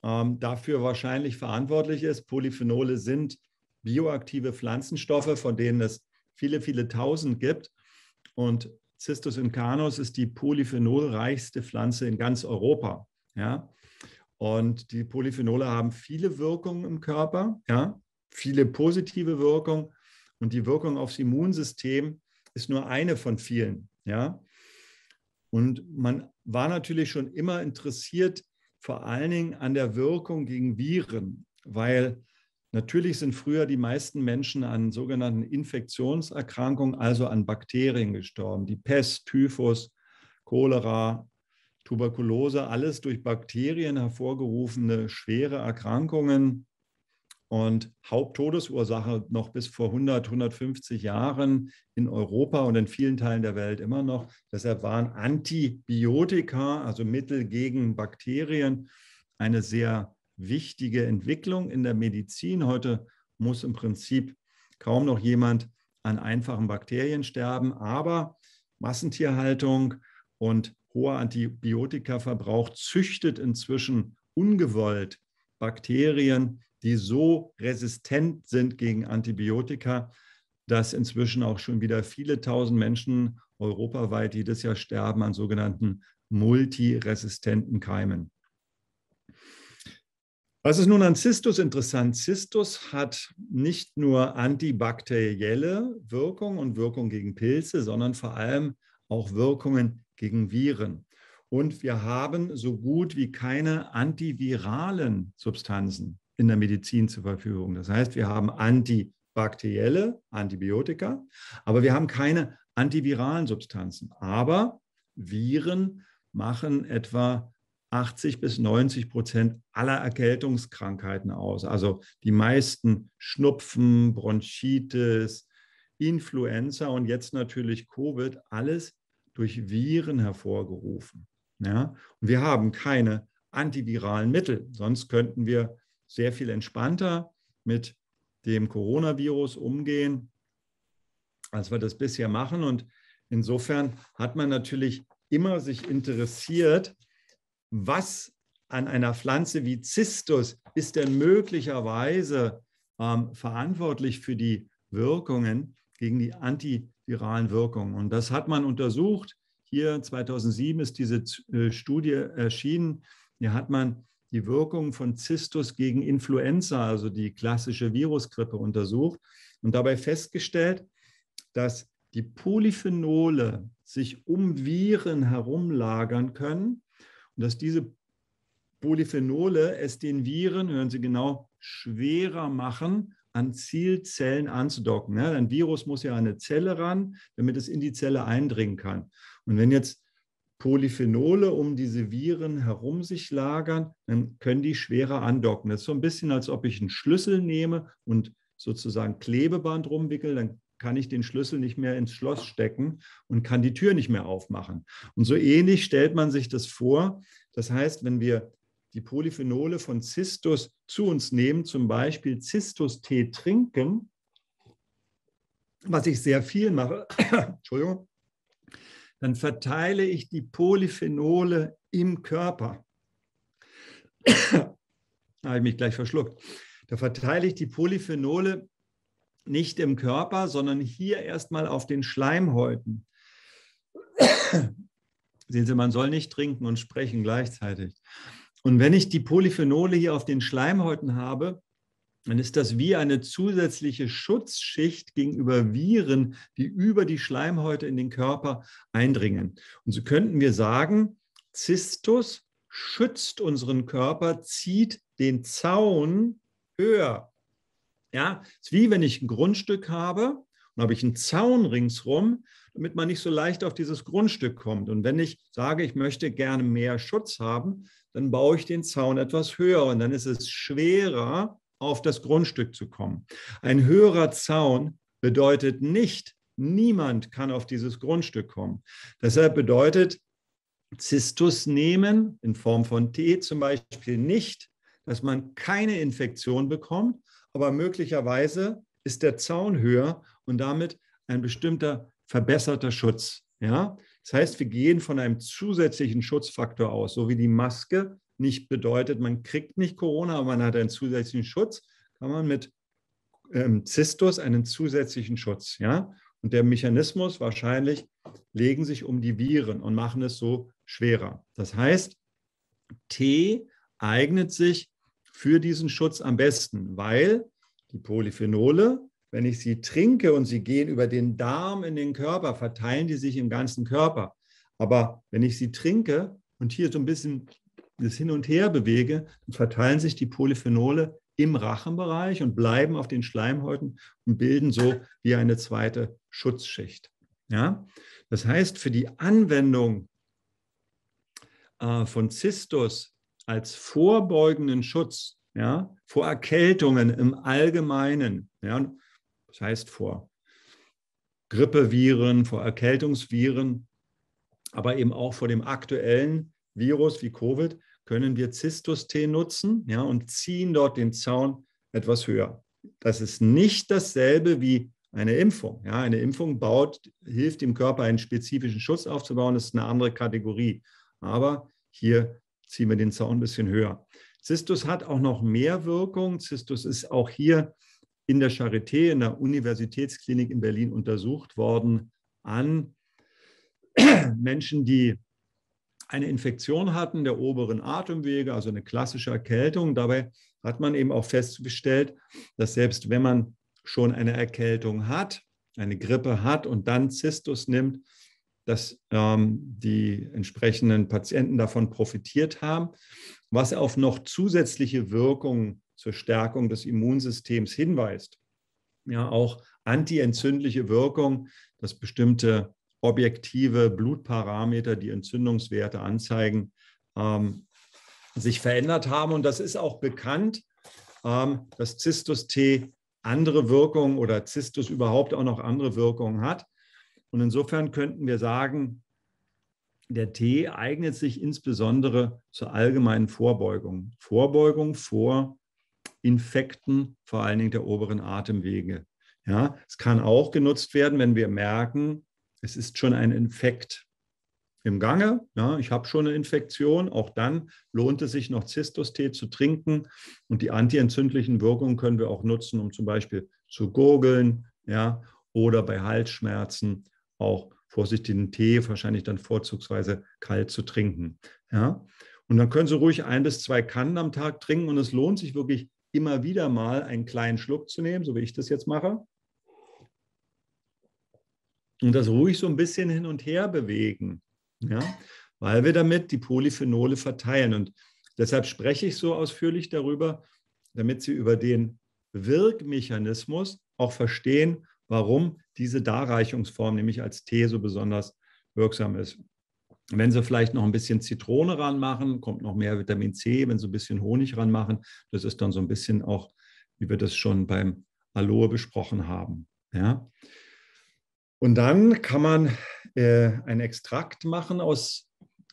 ähm, dafür wahrscheinlich verantwortlich ist. Polyphenole sind bioaktive Pflanzenstoffe, von denen es viele, viele tausend gibt. Und Cistus incanus ist die polyphenolreichste Pflanze in ganz Europa. Ja? Und die Polyphenole haben viele Wirkungen im Körper, ja? viele positive Wirkungen. Und die Wirkung aufs Immunsystem ist nur eine von vielen. Ja? Und man war natürlich schon immer interessiert, vor allen Dingen an der Wirkung gegen Viren, weil natürlich sind früher die meisten Menschen an sogenannten Infektionserkrankungen, also an Bakterien gestorben, die Pest, Typhus, Cholera, Tuberkulose, alles durch Bakterien hervorgerufene schwere Erkrankungen und Haupttodesursache noch bis vor 100, 150 Jahren in Europa und in vielen Teilen der Welt immer noch. Deshalb waren Antibiotika, also Mittel gegen Bakterien, eine sehr wichtige Entwicklung in der Medizin. Heute muss im Prinzip kaum noch jemand an einfachen Bakterien sterben, aber Massentierhaltung und hoher Antibiotikaverbrauch züchtet inzwischen ungewollt Bakterien, die so resistent sind gegen Antibiotika, dass inzwischen auch schon wieder viele tausend Menschen europaweit jedes Jahr sterben an sogenannten multiresistenten Keimen. Was ist nun an Zystus interessant? Zystus hat nicht nur antibakterielle Wirkung und Wirkung gegen Pilze, sondern vor allem auch Wirkungen gegen Viren. Und wir haben so gut wie keine antiviralen Substanzen in der Medizin zur Verfügung. Das heißt, wir haben antibakterielle Antibiotika, aber wir haben keine antiviralen Substanzen. Aber Viren machen etwa 80 bis 90 Prozent aller Erkältungskrankheiten aus. Also die meisten Schnupfen, Bronchitis, Influenza und jetzt natürlich Covid, alles durch Viren hervorgerufen. Ja? Und wir haben keine antiviralen Mittel, sonst könnten wir sehr viel entspannter mit dem Coronavirus umgehen, als wir das bisher machen. Und insofern hat man natürlich immer sich interessiert, was an einer Pflanze wie Zistus ist denn möglicherweise ähm, verantwortlich für die Wirkungen gegen die anti viralen Wirkung. Und das hat man untersucht. Hier 2007 ist diese äh, Studie erschienen. Hier hat man die Wirkung von Zystus gegen Influenza, also die klassische Virusgrippe, untersucht und dabei festgestellt, dass die Polyphenole sich um Viren herumlagern können und dass diese Polyphenole es den Viren, hören Sie genau, schwerer machen, an Zielzellen anzudocken. Ne? Ein Virus muss ja an eine Zelle ran, damit es in die Zelle eindringen kann. Und wenn jetzt Polyphenole um diese Viren herum sich lagern, dann können die schwerer andocken. Das ist so ein bisschen, als ob ich einen Schlüssel nehme und sozusagen Klebeband rumwickel, dann kann ich den Schlüssel nicht mehr ins Schloss stecken und kann die Tür nicht mehr aufmachen. Und so ähnlich stellt man sich das vor. Das heißt, wenn wir die Polyphenole von Zistus zu uns nehmen, zum Beispiel Zistus-Tee trinken, was ich sehr viel mache, Entschuldigung, dann verteile ich die Polyphenole im Körper. da habe ich mich gleich verschluckt. Da verteile ich die Polyphenole nicht im Körper, sondern hier erstmal auf den Schleimhäuten. Sehen Sie, man soll nicht trinken und sprechen gleichzeitig. Und wenn ich die Polyphenole hier auf den Schleimhäuten habe, dann ist das wie eine zusätzliche Schutzschicht gegenüber Viren, die über die Schleimhäute in den Körper eindringen. Und so könnten wir sagen, Zystus schützt unseren Körper, zieht den Zaun höher. Ja, es ist wie wenn ich ein Grundstück habe und habe ich einen Zaun ringsrum, damit man nicht so leicht auf dieses Grundstück kommt. Und wenn ich sage, ich möchte gerne mehr Schutz haben, dann baue ich den Zaun etwas höher und dann ist es schwerer, auf das Grundstück zu kommen. Ein höherer Zaun bedeutet nicht, niemand kann auf dieses Grundstück kommen. Deshalb bedeutet Zistus nehmen in Form von Tee zum Beispiel nicht, dass man keine Infektion bekommt, aber möglicherweise ist der Zaun höher und damit ein bestimmter verbesserter Schutz. Ja? Das heißt, wir gehen von einem zusätzlichen Schutzfaktor aus, so wie die Maske nicht bedeutet, man kriegt nicht Corona, aber man hat einen zusätzlichen Schutz, kann man mit ähm, Zistus einen zusätzlichen Schutz. Ja? Und der Mechanismus wahrscheinlich legen sich um die Viren und machen es so schwerer. Das heißt, T eignet sich für diesen Schutz am besten, weil die Polyphenole wenn ich sie trinke und sie gehen über den Darm in den Körper, verteilen die sich im ganzen Körper. Aber wenn ich sie trinke und hier so ein bisschen das hin und her bewege, verteilen sich die Polyphenole im Rachenbereich und bleiben auf den Schleimhäuten und bilden so wie eine zweite Schutzschicht. Ja? Das heißt, für die Anwendung äh, von Zistus als vorbeugenden Schutz ja, vor Erkältungen im Allgemeinen, ja, das heißt vor Grippeviren, vor Erkältungsviren, aber eben auch vor dem aktuellen Virus wie Covid können wir zistus t nutzen ja, und ziehen dort den Zaun etwas höher. Das ist nicht dasselbe wie eine Impfung. Ja, eine Impfung baut, hilft dem Körper einen spezifischen Schutz aufzubauen. Das ist eine andere Kategorie. Aber hier ziehen wir den Zaun ein bisschen höher. Zistus hat auch noch mehr Wirkung. Zistus ist auch hier in der Charité, in der Universitätsklinik in Berlin untersucht worden an Menschen, die eine Infektion hatten der oberen Atemwege, also eine klassische Erkältung. Dabei hat man eben auch festgestellt, dass selbst wenn man schon eine Erkältung hat, eine Grippe hat und dann Zystus nimmt, dass ähm, die entsprechenden Patienten davon profitiert haben. Was auf noch zusätzliche Wirkungen zur Stärkung des Immunsystems hinweist. Ja, auch antientzündliche Wirkung, dass bestimmte objektive Blutparameter, die Entzündungswerte anzeigen, ähm, sich verändert haben. Und das ist auch bekannt, ähm, dass zistus t andere Wirkungen oder Zistus überhaupt auch noch andere Wirkungen hat. Und insofern könnten wir sagen, der Tee eignet sich insbesondere zur allgemeinen Vorbeugung. Vorbeugung vor Infekten, vor allen Dingen der oberen Atemwege. Ja, es kann auch genutzt werden, wenn wir merken, es ist schon ein Infekt im Gange. Ja, ich habe schon eine Infektion. Auch dann lohnt es sich noch Zistostee zu trinken. Und die antientzündlichen Wirkungen können wir auch nutzen, um zum Beispiel zu gurgeln ja, oder bei Halsschmerzen auch vorsichtigen Tee, wahrscheinlich dann vorzugsweise kalt zu trinken. Ja. Und dann können Sie ruhig ein bis zwei Kannen am Tag trinken. Und es lohnt sich wirklich immer wieder mal einen kleinen Schluck zu nehmen, so wie ich das jetzt mache. Und das ruhig so ein bisschen hin und her bewegen, ja? weil wir damit die Polyphenole verteilen. Und deshalb spreche ich so ausführlich darüber, damit Sie über den Wirkmechanismus auch verstehen, warum diese Darreichungsform nämlich als Tee so besonders wirksam ist. Wenn Sie vielleicht noch ein bisschen Zitrone ranmachen, kommt noch mehr Vitamin C. Wenn Sie ein bisschen Honig ranmachen, das ist dann so ein bisschen auch, wie wir das schon beim Aloe besprochen haben. Ja. Und dann kann man äh, einen Extrakt machen aus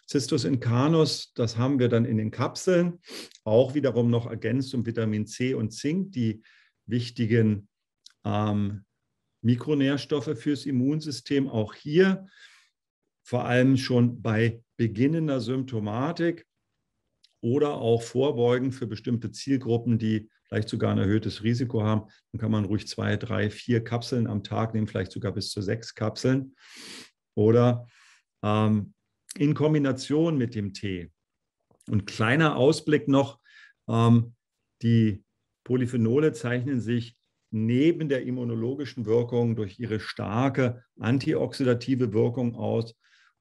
Cystus incanus. Das haben wir dann in den Kapseln. Auch wiederum noch ergänzt um Vitamin C und Zink, die wichtigen ähm, Mikronährstoffe fürs Immunsystem. Auch hier vor allem schon bei beginnender Symptomatik oder auch vorbeugen für bestimmte Zielgruppen, die vielleicht sogar ein erhöhtes Risiko haben. Dann kann man ruhig zwei, drei, vier Kapseln am Tag nehmen, vielleicht sogar bis zu sechs Kapseln. Oder ähm, in Kombination mit dem Tee. Und kleiner Ausblick noch, ähm, die Polyphenole zeichnen sich neben der immunologischen Wirkung durch ihre starke antioxidative Wirkung aus.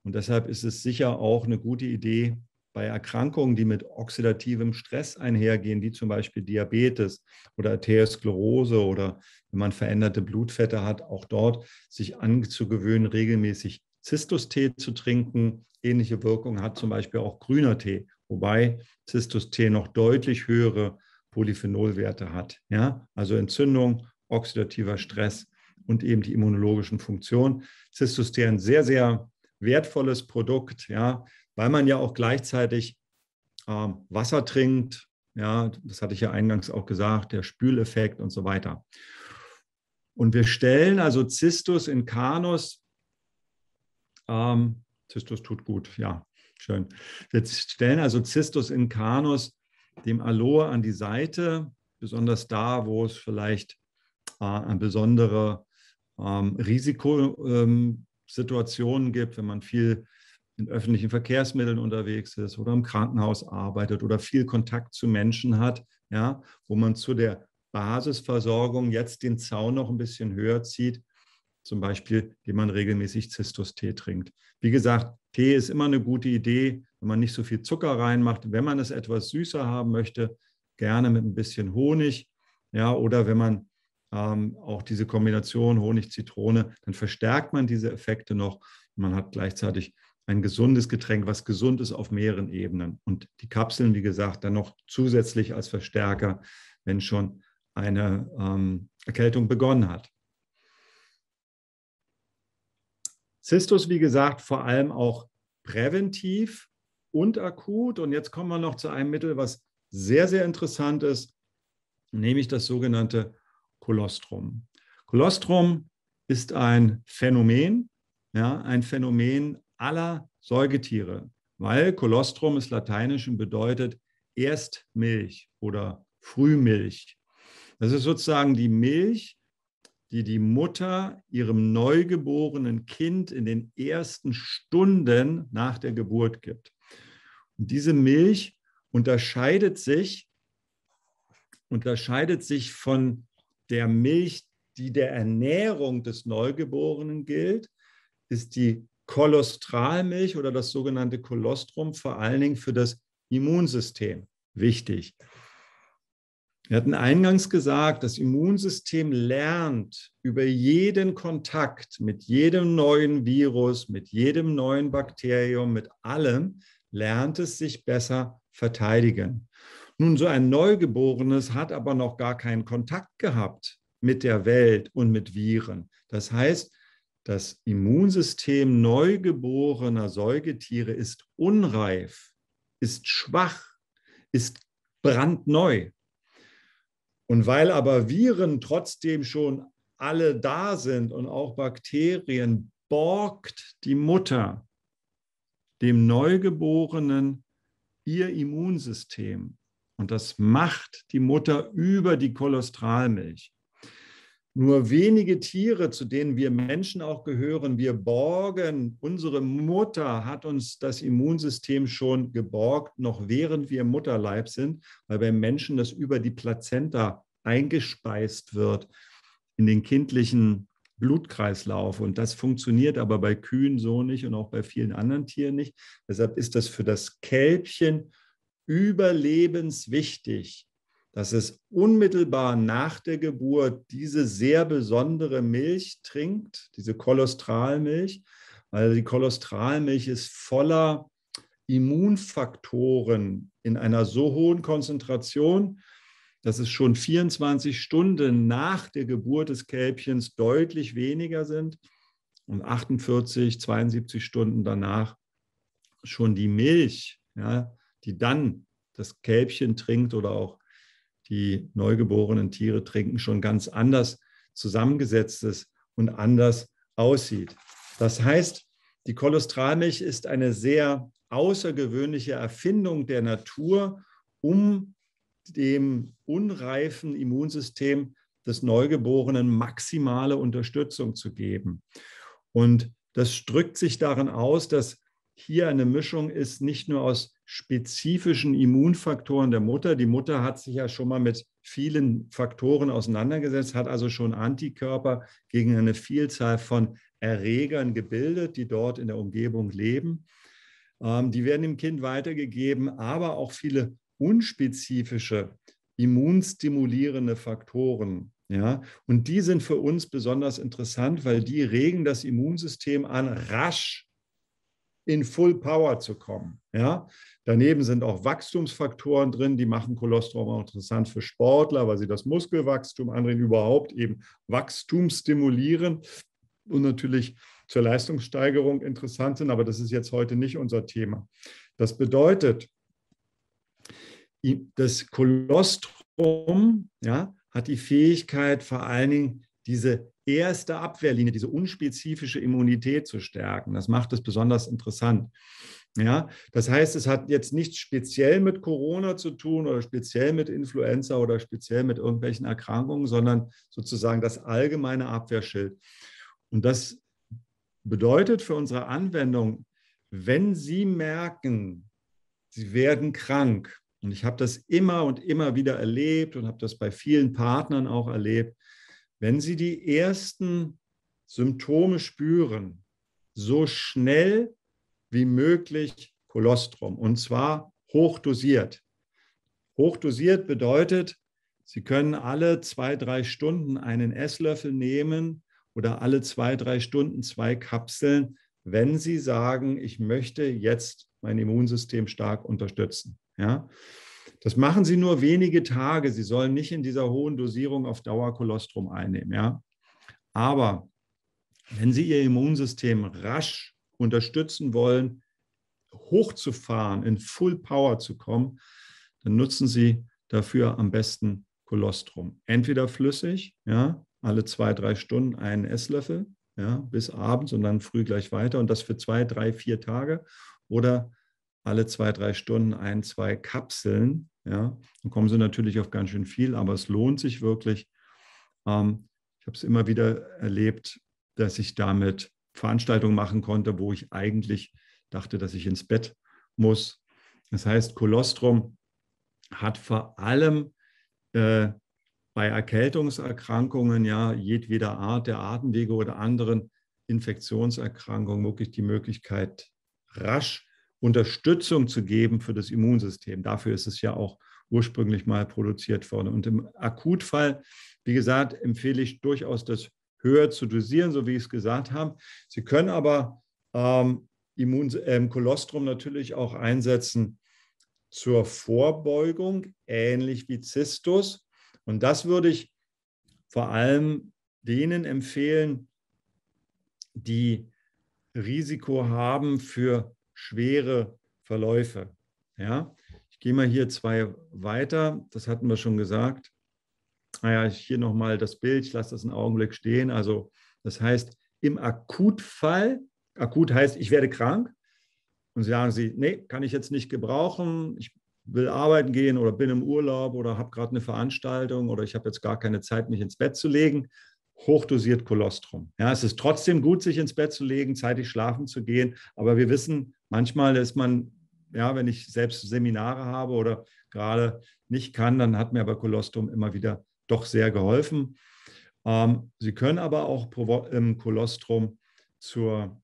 Und deshalb ist es sicher auch eine gute Idee, bei Erkrankungen, die mit oxidativem Stress einhergehen, wie zum Beispiel Diabetes oder Arteriosklerose oder wenn man veränderte Blutfette hat, auch dort sich anzugewöhnen, regelmäßig Zistustee zu trinken. Ähnliche Wirkung hat zum Beispiel auch grüner Tee, wobei Zistustee noch deutlich höhere Polyphenolwerte hat. Ja? Also Entzündung, oxidativer Stress und eben die immunologischen Funktionen. Zistustee ein sehr, sehr wertvolles Produkt, ja, weil man ja auch gleichzeitig äh, Wasser trinkt, ja, das hatte ich ja eingangs auch gesagt, der Spüleffekt und so weiter. Und wir stellen also Zistus in Canus, ähm, Zystus tut gut, ja, schön. Wir stellen also Zistus in Canus dem Aloe an die Seite, besonders da, wo es vielleicht äh, ein besonderes ähm, Risiko ähm, Situationen gibt, wenn man viel in öffentlichen Verkehrsmitteln unterwegs ist oder im Krankenhaus arbeitet oder viel Kontakt zu Menschen hat, ja, wo man zu der Basisversorgung jetzt den Zaun noch ein bisschen höher zieht, zum Beispiel, indem man regelmäßig Zistus-Tee trinkt. Wie gesagt, Tee ist immer eine gute Idee, wenn man nicht so viel Zucker reinmacht. Wenn man es etwas süßer haben möchte, gerne mit ein bisschen Honig. Ja, oder wenn man ähm, auch diese Kombination Honig-Zitrone, dann verstärkt man diese Effekte noch. Man hat gleichzeitig ein gesundes Getränk, was gesund ist auf mehreren Ebenen. Und die Kapseln, wie gesagt, dann noch zusätzlich als Verstärker, wenn schon eine ähm, Erkältung begonnen hat. Zistus, wie gesagt, vor allem auch präventiv und akut. Und jetzt kommen wir noch zu einem Mittel, was sehr, sehr interessant ist, nämlich das sogenannte Kolostrum. Kolostrum ist ein Phänomen, ja, ein Phänomen aller Säugetiere, weil Kolostrum ist lateinisch und bedeutet Erstmilch oder Frühmilch. Das ist sozusagen die Milch, die die Mutter ihrem neugeborenen Kind in den ersten Stunden nach der Geburt gibt. Und diese Milch unterscheidet sich, unterscheidet sich von der Milch, die der Ernährung des Neugeborenen gilt, ist die Kolostralmilch oder das sogenannte Kolostrum vor allen Dingen für das Immunsystem wichtig. Wir hatten eingangs gesagt, das Immunsystem lernt über jeden Kontakt mit jedem neuen Virus, mit jedem neuen Bakterium, mit allem, lernt es sich besser verteidigen. Nun, so ein Neugeborenes hat aber noch gar keinen Kontakt gehabt mit der Welt und mit Viren. Das heißt, das Immunsystem neugeborener Säugetiere ist unreif, ist schwach, ist brandneu. Und weil aber Viren trotzdem schon alle da sind und auch Bakterien, borgt die Mutter dem Neugeborenen ihr Immunsystem. Und das macht die Mutter über die Kolostralmilch. Nur wenige Tiere, zu denen wir Menschen auch gehören, wir borgen. Unsere Mutter hat uns das Immunsystem schon geborgt, noch während wir im Mutterleib sind, weil beim Menschen das über die Plazenta eingespeist wird in den kindlichen Blutkreislauf. Und das funktioniert aber bei Kühen so nicht und auch bei vielen anderen Tieren nicht. Deshalb ist das für das Kälbchen überlebenswichtig, dass es unmittelbar nach der Geburt diese sehr besondere Milch trinkt, diese Kolostralmilch, weil die Kolostralmilch ist voller Immunfaktoren in einer so hohen Konzentration, dass es schon 24 Stunden nach der Geburt des Kälbchens deutlich weniger sind und 48, 72 Stunden danach schon die Milch ja, die dann das Kälbchen trinkt oder auch die neugeborenen Tiere trinken, schon ganz anders zusammengesetzt ist und anders aussieht. Das heißt, die Cholesterolmilch ist eine sehr außergewöhnliche Erfindung der Natur, um dem unreifen Immunsystem des Neugeborenen maximale Unterstützung zu geben. Und das drückt sich darin aus, dass hier eine Mischung ist, nicht nur aus spezifischen Immunfaktoren der Mutter. Die Mutter hat sich ja schon mal mit vielen Faktoren auseinandergesetzt, hat also schon Antikörper gegen eine Vielzahl von Erregern gebildet, die dort in der Umgebung leben. Ähm, die werden dem Kind weitergegeben, aber auch viele unspezifische immunstimulierende Faktoren. Ja, und die sind für uns besonders interessant, weil die regen das Immunsystem an, rasch in Full Power zu kommen. Ja? Daneben sind auch Wachstumsfaktoren drin, die machen Kolostrum auch interessant für Sportler, weil sie das Muskelwachstum anregen, überhaupt eben Wachstum stimulieren und natürlich zur Leistungssteigerung interessant sind, aber das ist jetzt heute nicht unser Thema. Das bedeutet, das Kolostrum ja, hat die Fähigkeit, vor allen Dingen diese erste Abwehrlinie, diese unspezifische Immunität zu stärken. Das macht es besonders interessant. Ja, das heißt, es hat jetzt nichts speziell mit Corona zu tun oder speziell mit Influenza oder speziell mit irgendwelchen Erkrankungen, sondern sozusagen das allgemeine Abwehrschild. Und das bedeutet für unsere Anwendung, wenn Sie merken, Sie werden krank, und ich habe das immer und immer wieder erlebt und habe das bei vielen Partnern auch erlebt, wenn Sie die ersten Symptome spüren, so schnell wie möglich Kolostrum und zwar hochdosiert. Hochdosiert bedeutet, Sie können alle zwei, drei Stunden einen Esslöffel nehmen oder alle zwei, drei Stunden zwei Kapseln, wenn Sie sagen, ich möchte jetzt mein Immunsystem stark unterstützen. Ja? Das machen Sie nur wenige Tage. Sie sollen nicht in dieser hohen Dosierung auf Dauer Kolostrum einnehmen. Ja? Aber wenn Sie Ihr Immunsystem rasch unterstützen wollen, hochzufahren, in Full Power zu kommen, dann nutzen Sie dafür am besten Kolostrum. Entweder flüssig, ja, alle zwei, drei Stunden einen Esslöffel, ja, bis abends und dann früh gleich weiter und das für zwei, drei, vier Tage. Oder alle zwei, drei Stunden ein, zwei Kapseln. Ja, dann kommen sie natürlich auf ganz schön viel, aber es lohnt sich wirklich. Ähm, ich habe es immer wieder erlebt, dass ich damit Veranstaltungen machen konnte, wo ich eigentlich dachte, dass ich ins Bett muss. Das heißt, Kolostrum hat vor allem äh, bei Erkältungserkrankungen, ja, jedweder Art der Atemwege oder anderen Infektionserkrankungen wirklich die Möglichkeit, rasch Unterstützung zu geben für das Immunsystem. Dafür ist es ja auch ursprünglich mal produziert worden. Und im Akutfall, wie gesagt, empfehle ich durchaus das höher zu dosieren, so wie ich es gesagt habe. Sie können aber ähm, Immun äh, Kolostrum natürlich auch einsetzen zur Vorbeugung, ähnlich wie Zystus. Und das würde ich vor allem denen empfehlen, die Risiko haben für schwere Verläufe. Ja? Ich gehe mal hier zwei weiter, das hatten wir schon gesagt. Naja, ah hier nochmal das Bild, ich lasse das einen Augenblick stehen. Also das heißt, im Akutfall, akut heißt, ich werde krank und sagen Sie, nee, kann ich jetzt nicht gebrauchen, ich will arbeiten gehen oder bin im Urlaub oder habe gerade eine Veranstaltung oder ich habe jetzt gar keine Zeit, mich ins Bett zu legen, hochdosiert Kolostrum. Ja, es ist trotzdem gut, sich ins Bett zu legen, zeitig schlafen zu gehen, aber wir wissen, manchmal ist man, ja, wenn ich selbst Seminare habe oder gerade nicht kann, dann hat mir aber Kolostrum immer wieder doch sehr geholfen. Ähm, Sie können aber auch im ähm, Kolostrum zur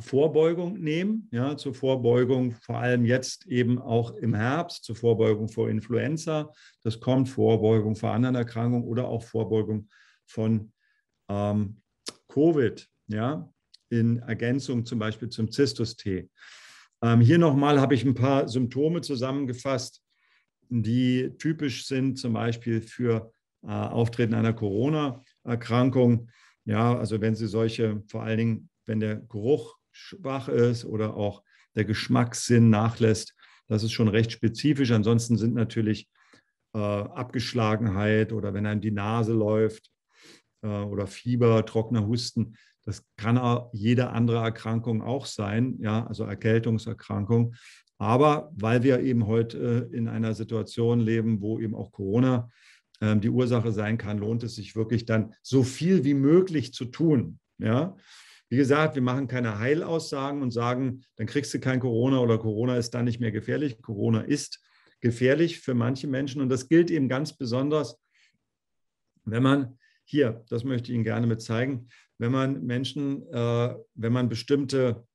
Vorbeugung nehmen, ja, zur Vorbeugung vor allem jetzt eben auch im Herbst, zur Vorbeugung vor Influenza, das kommt, Vorbeugung vor anderen Erkrankungen oder auch Vorbeugung von ähm, Covid. Ja in Ergänzung zum Beispiel zum Zistus-Tee. Ähm, hier nochmal habe ich ein paar Symptome zusammengefasst, die typisch sind zum Beispiel für äh, Auftreten einer Corona-Erkrankung. Ja, also wenn Sie solche, vor allen Dingen, wenn der Geruch schwach ist oder auch der Geschmackssinn nachlässt, das ist schon recht spezifisch. Ansonsten sind natürlich äh, Abgeschlagenheit oder wenn einem die Nase läuft äh, oder Fieber, trockener Husten, das kann auch jede andere Erkrankung auch sein, ja, also Erkältungserkrankung. Aber weil wir eben heute äh, in einer Situation leben, wo eben auch Corona ähm, die Ursache sein kann, lohnt es sich wirklich dann so viel wie möglich zu tun. Ja? Wie gesagt, wir machen keine Heilaussagen und sagen, dann kriegst du kein Corona oder Corona ist dann nicht mehr gefährlich. Corona ist gefährlich für manche Menschen und das gilt eben ganz besonders, wenn man hier, das möchte ich Ihnen gerne mit zeigen, wenn man Menschen, äh, wenn man bestimmte,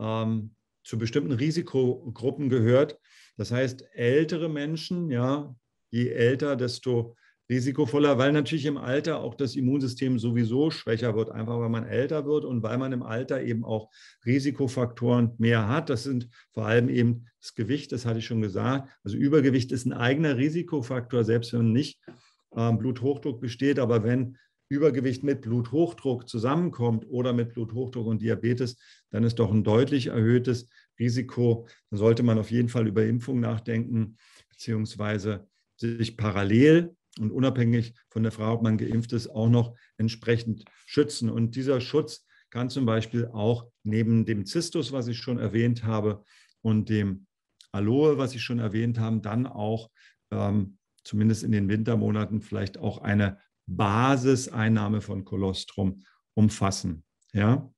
ähm, zu bestimmten Risikogruppen gehört. Das heißt, ältere Menschen, ja, je älter, desto risikovoller, weil natürlich im Alter auch das Immunsystem sowieso schwächer wird, einfach weil man älter wird und weil man im Alter eben auch Risikofaktoren mehr hat. Das sind vor allem eben das Gewicht, das hatte ich schon gesagt. Also Übergewicht ist ein eigener Risikofaktor, selbst wenn nicht äh, Bluthochdruck besteht, aber wenn Übergewicht mit Bluthochdruck zusammenkommt oder mit Bluthochdruck und Diabetes, dann ist doch ein deutlich erhöhtes Risiko. Dann sollte man auf jeden Fall über Impfung nachdenken, beziehungsweise sich parallel und unabhängig von der Frage, ob man geimpft ist, auch noch entsprechend schützen. Und dieser Schutz kann zum Beispiel auch neben dem Zystus, was ich schon erwähnt habe, und dem Aloe, was ich schon erwähnt habe, dann auch ähm, zumindest in den Wintermonaten vielleicht auch eine Basiseinnahme von Kolostrum umfassen. Ja?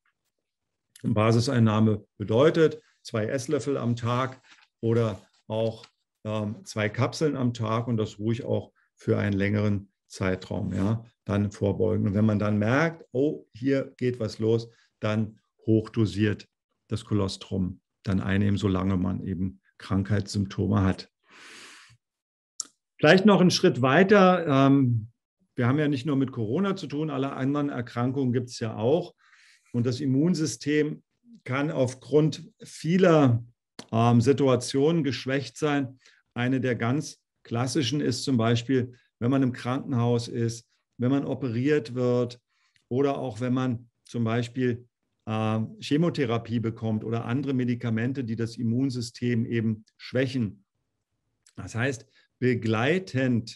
Basiseinnahme bedeutet zwei Esslöffel am Tag oder auch ähm, zwei Kapseln am Tag und das ruhig auch für einen längeren Zeitraum. Ja? Dann vorbeugen. Und wenn man dann merkt, oh, hier geht was los, dann hochdosiert das Kolostrum dann einnehmen, solange man eben Krankheitssymptome hat. Vielleicht noch einen Schritt weiter. Ähm, wir haben ja nicht nur mit Corona zu tun, alle anderen Erkrankungen gibt es ja auch. Und das Immunsystem kann aufgrund vieler ähm, Situationen geschwächt sein. Eine der ganz klassischen ist zum Beispiel, wenn man im Krankenhaus ist, wenn man operiert wird oder auch wenn man zum Beispiel äh, Chemotherapie bekommt oder andere Medikamente, die das Immunsystem eben schwächen. Das heißt, begleitend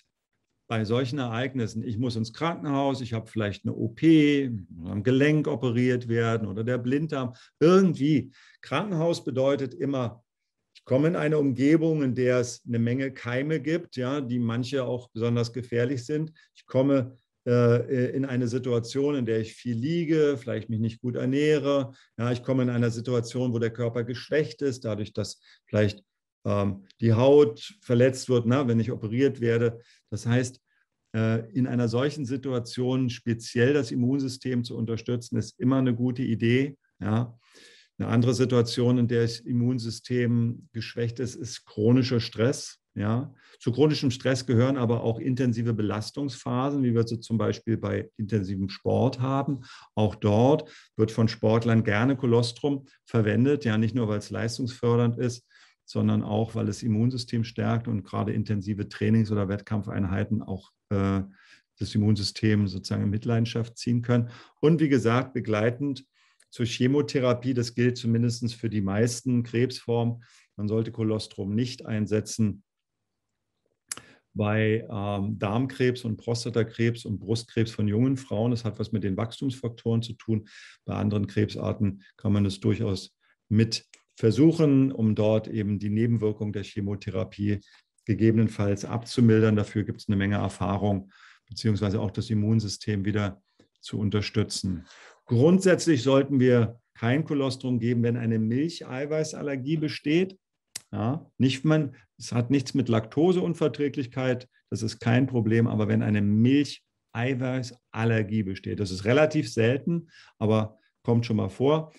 bei solchen Ereignissen, ich muss ins Krankenhaus, ich habe vielleicht eine OP, am Gelenk operiert werden oder der Blinddarm, irgendwie. Krankenhaus bedeutet immer, ich komme in eine Umgebung, in der es eine Menge Keime gibt, ja, die manche auch besonders gefährlich sind. Ich komme äh, äh, in eine Situation, in der ich viel liege, vielleicht mich nicht gut ernähre. Ja, ich komme in einer Situation, wo der Körper geschwächt ist, dadurch, dass vielleicht ähm, die Haut verletzt wird, na, ne, wenn ich operiert werde, das heißt, äh, in einer solchen Situation speziell das Immunsystem zu unterstützen, ist immer eine gute Idee. Ja. Eine andere Situation, in der das Immunsystem geschwächt ist, ist chronischer Stress. Ja. Zu chronischem Stress gehören aber auch intensive Belastungsphasen, wie wir sie zum Beispiel bei intensivem Sport haben. Auch dort wird von Sportlern gerne Kolostrum verwendet, ja nicht nur, weil es leistungsfördernd ist, sondern auch, weil das Immunsystem stärkt und gerade intensive Trainings- oder Wettkampfeinheiten auch äh, das Immunsystem sozusagen in Mitleidenschaft ziehen können. Und wie gesagt, begleitend zur Chemotherapie, das gilt zumindest für die meisten Krebsformen. Man sollte Kolostrum nicht einsetzen bei ähm, Darmkrebs und Prostatakrebs und Brustkrebs von jungen Frauen. Das hat was mit den Wachstumsfaktoren zu tun. Bei anderen Krebsarten kann man es durchaus mit versuchen, um dort eben die Nebenwirkung der Chemotherapie gegebenenfalls abzumildern. Dafür gibt es eine Menge Erfahrung, beziehungsweise auch das Immunsystem wieder zu unterstützen. Grundsätzlich sollten wir kein Kolostrum geben, wenn eine Milcheiweißallergie besteht. Ja, nicht man, es hat nichts mit Laktoseunverträglichkeit, das ist kein Problem, aber wenn eine Milcheiweißallergie besteht, das ist relativ selten, aber kommt schon mal vor,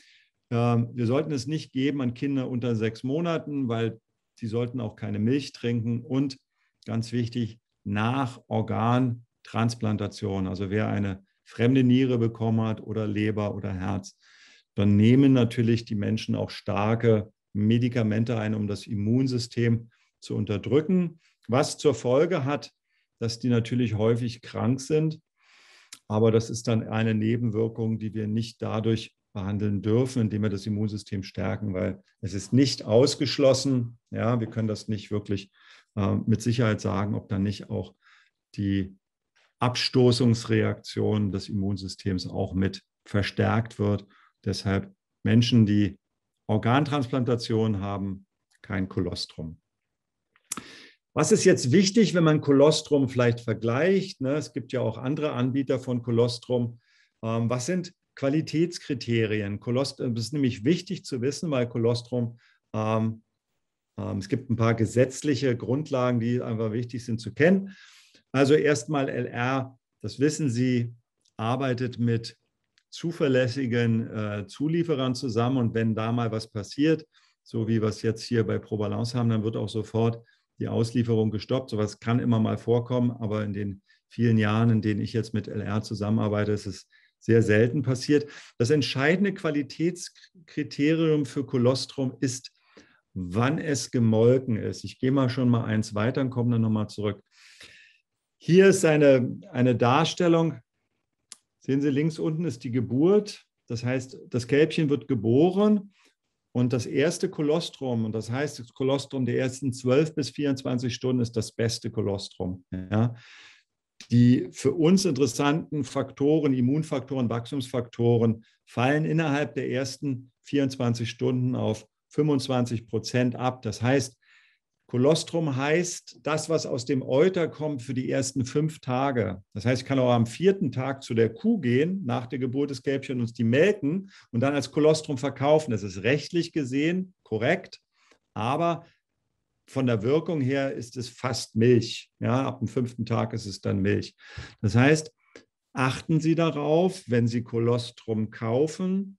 ähm, wir sollten es nicht geben an Kinder unter sechs Monaten, weil sie sollten auch keine Milch trinken und ganz wichtig, nach Organtransplantation, also wer eine fremde Niere bekommen hat oder Leber oder Herz, dann nehmen natürlich die Menschen auch starke Medikamente ein, um das Immunsystem zu unterdrücken, was zur Folge hat, dass die natürlich häufig krank sind. Aber das ist dann eine Nebenwirkung, die wir nicht dadurch behandeln dürfen, indem wir das Immunsystem stärken, weil es ist nicht ausgeschlossen. Ja, wir können das nicht wirklich äh, mit Sicherheit sagen, ob dann nicht auch die Abstoßungsreaktion des Immunsystems auch mit verstärkt wird. Deshalb Menschen, die Organtransplantation haben, kein Kolostrum. Was ist jetzt wichtig, wenn man Kolostrum vielleicht vergleicht? Ne? Es gibt ja auch andere Anbieter von Kolostrum. Ähm, was sind Qualitätskriterien. Kolostrum, das ist nämlich wichtig zu wissen, weil Kolostrum, ähm, ähm, es gibt ein paar gesetzliche Grundlagen, die einfach wichtig sind zu kennen. Also erstmal LR, das wissen Sie, arbeitet mit zuverlässigen äh, Zulieferern zusammen und wenn da mal was passiert, so wie wir es jetzt hier bei ProBalance haben, dann wird auch sofort die Auslieferung gestoppt. Sowas kann immer mal vorkommen, aber in den vielen Jahren, in denen ich jetzt mit LR zusammenarbeite, ist es sehr selten passiert. Das entscheidende Qualitätskriterium für Kolostrum ist, wann es gemolken ist. Ich gehe mal schon mal eins weiter und komme dann nochmal zurück. Hier ist eine, eine Darstellung. Sehen Sie, links unten ist die Geburt. Das heißt, das Kälbchen wird geboren und das erste Kolostrum, und das heißt, das Kolostrum der ersten 12 bis 24 Stunden ist das beste Kolostrum. Ja? die für uns interessanten Faktoren, Immunfaktoren, Wachstumsfaktoren fallen innerhalb der ersten 24 Stunden auf 25 Prozent ab. Das heißt, Kolostrum heißt das, was aus dem Euter kommt für die ersten fünf Tage. Das heißt, ich kann auch am vierten Tag zu der Kuh gehen, nach der Geburt des Kälbchens uns die melken und dann als Kolostrum verkaufen. Das ist rechtlich gesehen korrekt, aber von der Wirkung her ist es fast Milch. Ja, ab dem fünften Tag ist es dann Milch. Das heißt, achten Sie darauf, wenn Sie Kolostrum kaufen,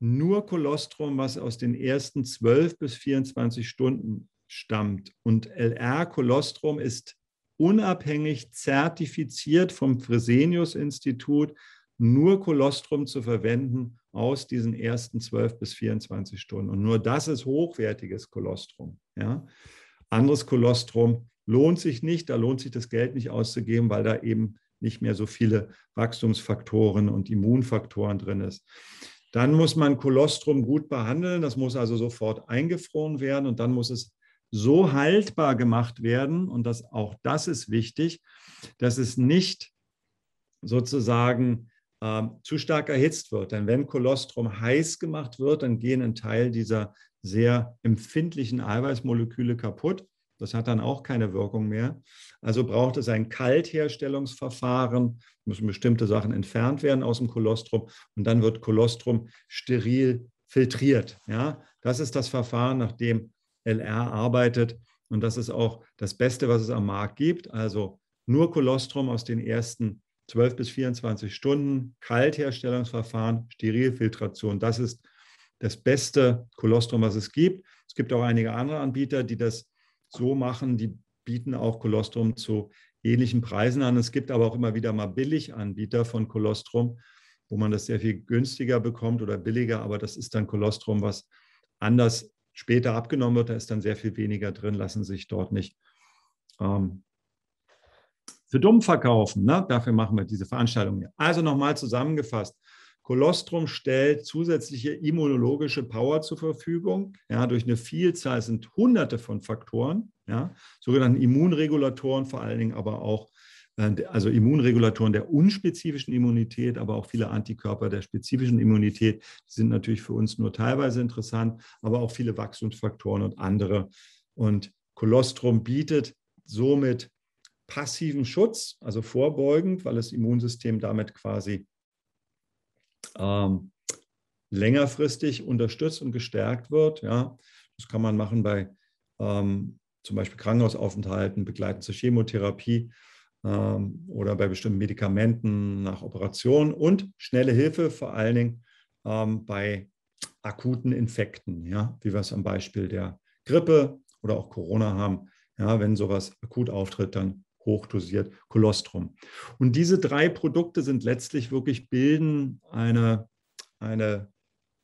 nur Kolostrum, was aus den ersten 12 bis 24 Stunden stammt. Und LR-Kolostrum ist unabhängig zertifiziert vom Fresenius-Institut nur Kolostrum zu verwenden aus diesen ersten 12 bis 24 Stunden. Und nur das ist hochwertiges Kolostrum. Ja? Anderes Kolostrum lohnt sich nicht, da lohnt sich das Geld nicht auszugeben, weil da eben nicht mehr so viele Wachstumsfaktoren und Immunfaktoren drin ist. Dann muss man Kolostrum gut behandeln, das muss also sofort eingefroren werden und dann muss es so haltbar gemacht werden, und das, auch das ist wichtig, dass es nicht sozusagen äh, zu stark erhitzt wird. Denn wenn Kolostrum heiß gemacht wird, dann gehen ein Teil dieser sehr empfindlichen Eiweißmoleküle kaputt. Das hat dann auch keine Wirkung mehr. Also braucht es ein Kaltherstellungsverfahren, müssen bestimmte Sachen entfernt werden aus dem Kolostrum und dann wird Kolostrum steril filtriert. Ja, das ist das Verfahren, nach dem LR arbeitet und das ist auch das Beste, was es am Markt gibt. Also nur Kolostrum aus den ersten 12 bis 24 Stunden, Kaltherstellungsverfahren, Sterilfiltration. Das ist das beste Kolostrum, was es gibt. Es gibt auch einige andere Anbieter, die das so machen, die bieten auch Kolostrum zu ähnlichen Preisen an. Es gibt aber auch immer wieder mal Billiganbieter von Kolostrum, wo man das sehr viel günstiger bekommt oder billiger, aber das ist dann Kolostrum, was anders später abgenommen wird. Da ist dann sehr viel weniger drin, lassen sich dort nicht ähm, für dumm verkaufen. Ne? Dafür machen wir diese Veranstaltung hier. Also nochmal zusammengefasst. Kolostrum stellt zusätzliche immunologische Power zur Verfügung, ja, durch eine Vielzahl, sind hunderte von Faktoren, ja, sogenannten Immunregulatoren, vor allen Dingen aber auch äh, also Immunregulatoren der unspezifischen Immunität, aber auch viele Antikörper der spezifischen Immunität die sind natürlich für uns nur teilweise interessant, aber auch viele Wachstumsfaktoren und andere. Und Kolostrum bietet somit passiven Schutz, also vorbeugend, weil das Immunsystem damit quasi ähm, längerfristig unterstützt und gestärkt wird. Ja. Das kann man machen bei ähm, zum Beispiel Krankenhausaufenthalten, begleitend zur Chemotherapie ähm, oder bei bestimmten Medikamenten nach Operationen und schnelle Hilfe, vor allen Dingen ähm, bei akuten Infekten, ja, wie wir es am Beispiel der Grippe oder auch Corona haben. Ja, wenn sowas akut auftritt, dann hochdosiert Kolostrum. Und diese drei Produkte sind letztlich wirklich bilden eine, eine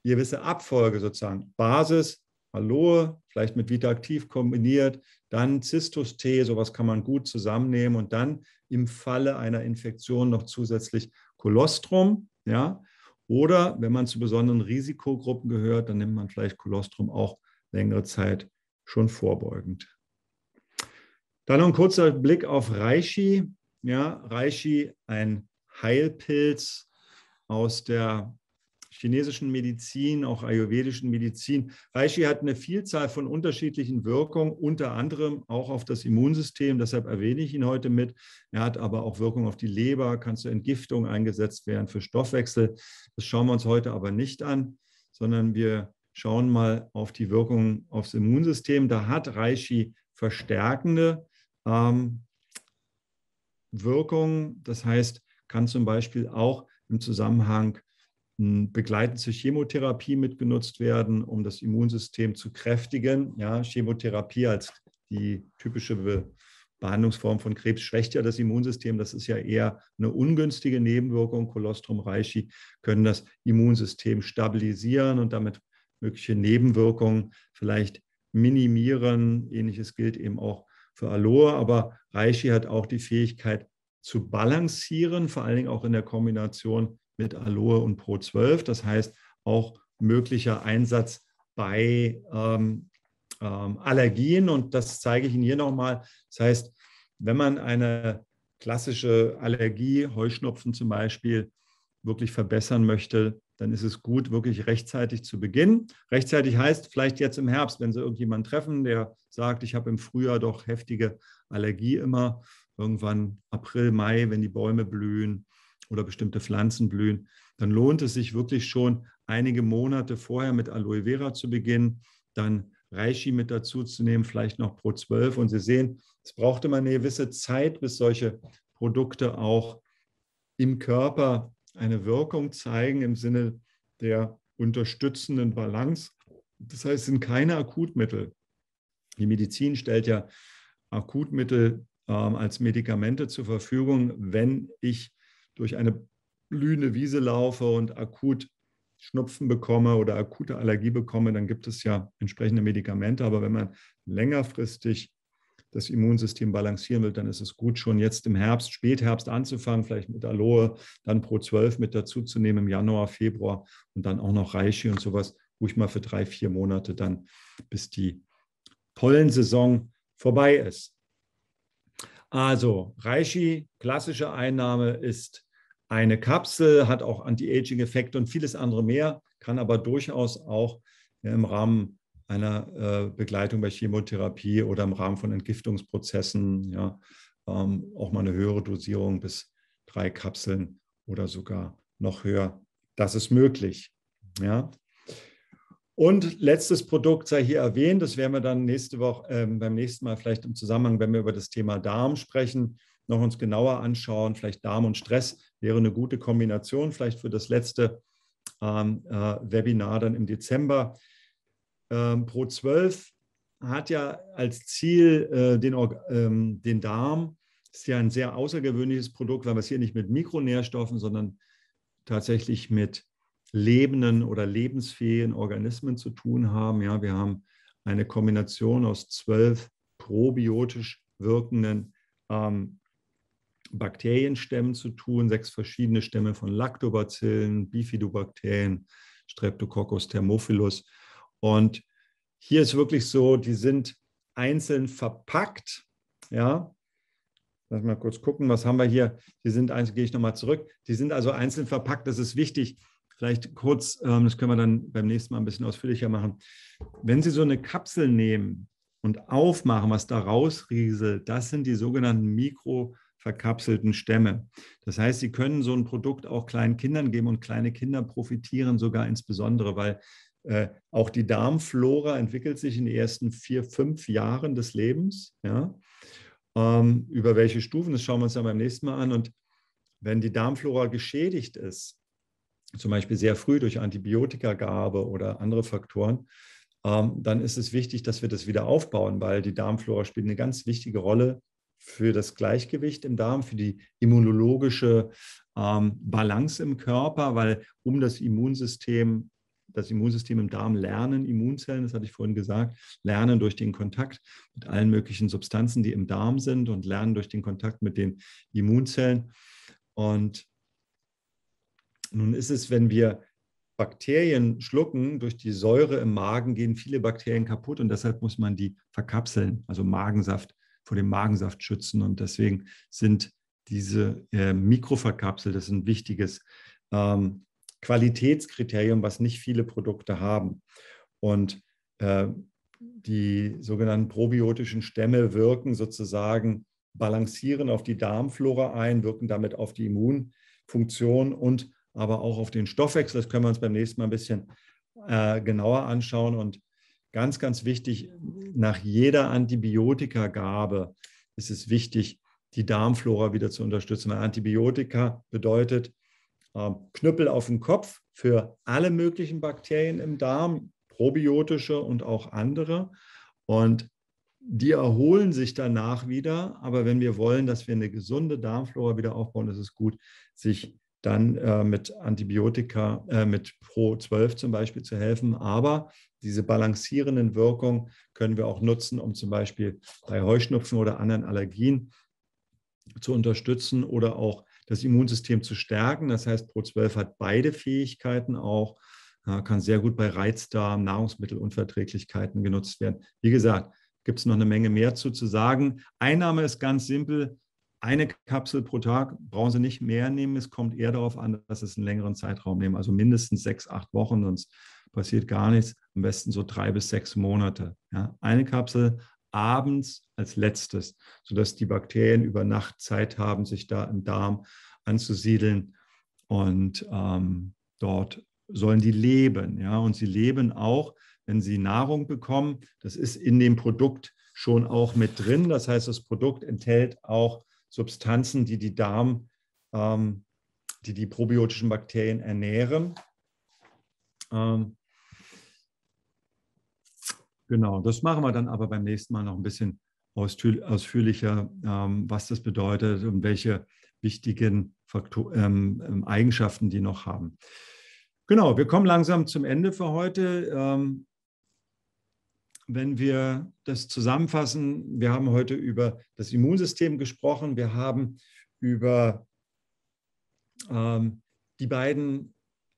gewisse Abfolge sozusagen. Basis, Aloe, vielleicht mit Vitaaktiv kombiniert, dann zistus Zistustee, sowas kann man gut zusammennehmen und dann im Falle einer Infektion noch zusätzlich Kolostrum, ja. Oder wenn man zu besonderen Risikogruppen gehört, dann nimmt man vielleicht Kolostrum auch längere Zeit schon vorbeugend. Dann noch ein kurzer Blick auf Reishi. Ja, Reishi, ein Heilpilz aus der chinesischen Medizin, auch ayurvedischen Medizin. Reishi hat eine Vielzahl von unterschiedlichen Wirkungen, unter anderem auch auf das Immunsystem. Deshalb erwähne ich ihn heute mit. Er hat aber auch Wirkung auf die Leber, kann zur Entgiftung eingesetzt werden, für Stoffwechsel. Das schauen wir uns heute aber nicht an, sondern wir schauen mal auf die Wirkung aufs Immunsystem. Da hat Reishi verstärkende ähm, Wirkung. Das heißt, kann zum Beispiel auch im Zusammenhang hm, begleitend zur Chemotherapie mitgenutzt werden, um das Immunsystem zu kräftigen. Ja, Chemotherapie als die typische Be Behandlungsform von Krebs schwächt ja das Immunsystem. Das ist ja eher eine ungünstige Nebenwirkung. Kolostrum reishi können das Immunsystem stabilisieren und damit mögliche Nebenwirkungen vielleicht minimieren. Ähnliches gilt eben auch für Aloe, aber Reishi hat auch die Fähigkeit zu balancieren, vor allen Dingen auch in der Kombination mit Aloe und Pro 12. Das heißt, auch möglicher Einsatz bei ähm, ähm, Allergien. Und das zeige ich Ihnen hier nochmal. Das heißt, wenn man eine klassische Allergie, Heuschnupfen zum Beispiel, wirklich verbessern möchte, dann ist es gut, wirklich rechtzeitig zu beginnen. Rechtzeitig heißt vielleicht jetzt im Herbst, wenn Sie irgendjemanden treffen, der sagt, ich habe im Frühjahr doch heftige Allergie immer, irgendwann April, Mai, wenn die Bäume blühen oder bestimmte Pflanzen blühen, dann lohnt es sich wirklich schon, einige Monate vorher mit Aloe Vera zu beginnen, dann Reishi mit dazu zu nehmen, vielleicht noch Pro 12. Und Sie sehen, es braucht immer eine gewisse Zeit, bis solche Produkte auch im Körper eine Wirkung zeigen im Sinne der unterstützenden Balance. Das heißt, es sind keine Akutmittel. Die Medizin stellt ja Akutmittel äh, als Medikamente zur Verfügung, wenn ich durch eine blühende Wiese laufe und akut Schnupfen bekomme oder akute Allergie bekomme, dann gibt es ja entsprechende Medikamente. Aber wenn man längerfristig das Immunsystem balancieren will, dann ist es gut, schon jetzt im Herbst, Spätherbst anzufangen, vielleicht mit Aloe, dann Pro 12 mit dazuzunehmen im Januar, Februar und dann auch noch Reishi und sowas, ruhig mal für drei, vier Monate dann, bis die Pollensaison vorbei ist. Also Reishi, klassische Einnahme ist eine Kapsel, hat auch Anti-Aging-Effekte und vieles andere mehr, kann aber durchaus auch im Rahmen einer äh, Begleitung bei Chemotherapie oder im Rahmen von Entgiftungsprozessen ja, ähm, auch mal eine höhere Dosierung bis drei Kapseln oder sogar noch höher. Das ist möglich. Ja. Und letztes Produkt sei hier erwähnt, das werden wir dann nächste Woche, äh, beim nächsten Mal vielleicht im Zusammenhang, wenn wir über das Thema Darm sprechen, noch uns genauer anschauen. Vielleicht Darm und Stress wäre eine gute Kombination, vielleicht für das letzte ähm, äh, Webinar dann im Dezember. Ähm, Pro 12 hat ja als Ziel äh, den, ähm, den Darm. Das ist ja ein sehr außergewöhnliches Produkt, weil wir es hier nicht mit Mikronährstoffen, sondern tatsächlich mit lebenden oder lebensfähigen Organismen zu tun haben. Ja, wir haben eine Kombination aus zwölf probiotisch wirkenden ähm, Bakterienstämmen zu tun, sechs verschiedene Stämme von Lactobacillen, Bifidobakterien, Streptococcus thermophilus und hier ist wirklich so, die sind einzeln verpackt. Ja, lass mal kurz gucken, was haben wir hier? Die sind einzeln, gehe ich nochmal zurück. Die sind also einzeln verpackt, das ist wichtig. Vielleicht kurz, ähm, das können wir dann beim nächsten Mal ein bisschen ausführlicher machen. Wenn Sie so eine Kapsel nehmen und aufmachen, was da rausrieselt, das sind die sogenannten mikroverkapselten Stämme. Das heißt, Sie können so ein Produkt auch kleinen Kindern geben und kleine Kinder profitieren sogar insbesondere, weil äh, auch die Darmflora entwickelt sich in den ersten vier, fünf Jahren des Lebens. Ja? Ähm, über welche Stufen, das schauen wir uns dann beim nächsten Mal an. Und wenn die Darmflora geschädigt ist, zum Beispiel sehr früh durch Antibiotikagabe oder andere Faktoren, ähm, dann ist es wichtig, dass wir das wieder aufbauen, weil die Darmflora spielt eine ganz wichtige Rolle für das Gleichgewicht im Darm, für die immunologische ähm, Balance im Körper, weil um das Immunsystem das Immunsystem im Darm lernen, Immunzellen, das hatte ich vorhin gesagt, lernen durch den Kontakt mit allen möglichen Substanzen, die im Darm sind und lernen durch den Kontakt mit den Immunzellen. Und nun ist es, wenn wir Bakterien schlucken, durch die Säure im Magen gehen viele Bakterien kaputt und deshalb muss man die verkapseln, also Magensaft vor dem Magensaft schützen. Und deswegen sind diese äh, Mikroverkapsel, das ist ein wichtiges ähm, Qualitätskriterium, was nicht viele Produkte haben. Und äh, die sogenannten probiotischen Stämme wirken sozusagen, balancieren auf die Darmflora ein, wirken damit auf die Immunfunktion und aber auch auf den Stoffwechsel. Das können wir uns beim nächsten Mal ein bisschen äh, genauer anschauen. Und ganz, ganz wichtig, nach jeder Antibiotikagabe ist es wichtig, die Darmflora wieder zu unterstützen. Weil Antibiotika bedeutet, ähm, Knüppel auf den Kopf für alle möglichen Bakterien im Darm, probiotische und auch andere. Und die erholen sich danach wieder. Aber wenn wir wollen, dass wir eine gesunde Darmflora wieder aufbauen, ist es gut, sich dann äh, mit Antibiotika, äh, mit Pro 12 zum Beispiel zu helfen. Aber diese balancierenden Wirkungen können wir auch nutzen, um zum Beispiel bei Heuschnupfen oder anderen Allergien zu unterstützen oder auch das Immunsystem zu stärken. Das heißt, Pro12 hat beide Fähigkeiten auch, äh, kann sehr gut bei Reizdarm, Nahrungsmittelunverträglichkeiten genutzt werden. Wie gesagt, gibt es noch eine Menge mehr zu, zu sagen. Einnahme ist ganz simpel. Eine Kapsel pro Tag brauchen Sie nicht mehr nehmen. Es kommt eher darauf an, dass Sie es einen längeren Zeitraum nehmen, also mindestens sechs, acht Wochen, sonst passiert gar nichts. Am besten so drei bis sechs Monate. Ja. Eine Kapsel abends als letztes, sodass die Bakterien über Nacht Zeit haben, sich da im Darm anzusiedeln und ähm, dort sollen die leben. Ja? Und sie leben auch, wenn sie Nahrung bekommen. Das ist in dem Produkt schon auch mit drin. Das heißt, das Produkt enthält auch Substanzen, die die Darm, ähm, die die probiotischen Bakterien ernähren. Ähm, Genau, das machen wir dann aber beim nächsten Mal noch ein bisschen ausführlicher, ähm, was das bedeutet und welche wichtigen Faktor ähm, ähm, Eigenschaften die noch haben. Genau, wir kommen langsam zum Ende für heute. Ähm, wenn wir das zusammenfassen, wir haben heute über das Immunsystem gesprochen, wir haben über ähm, die beiden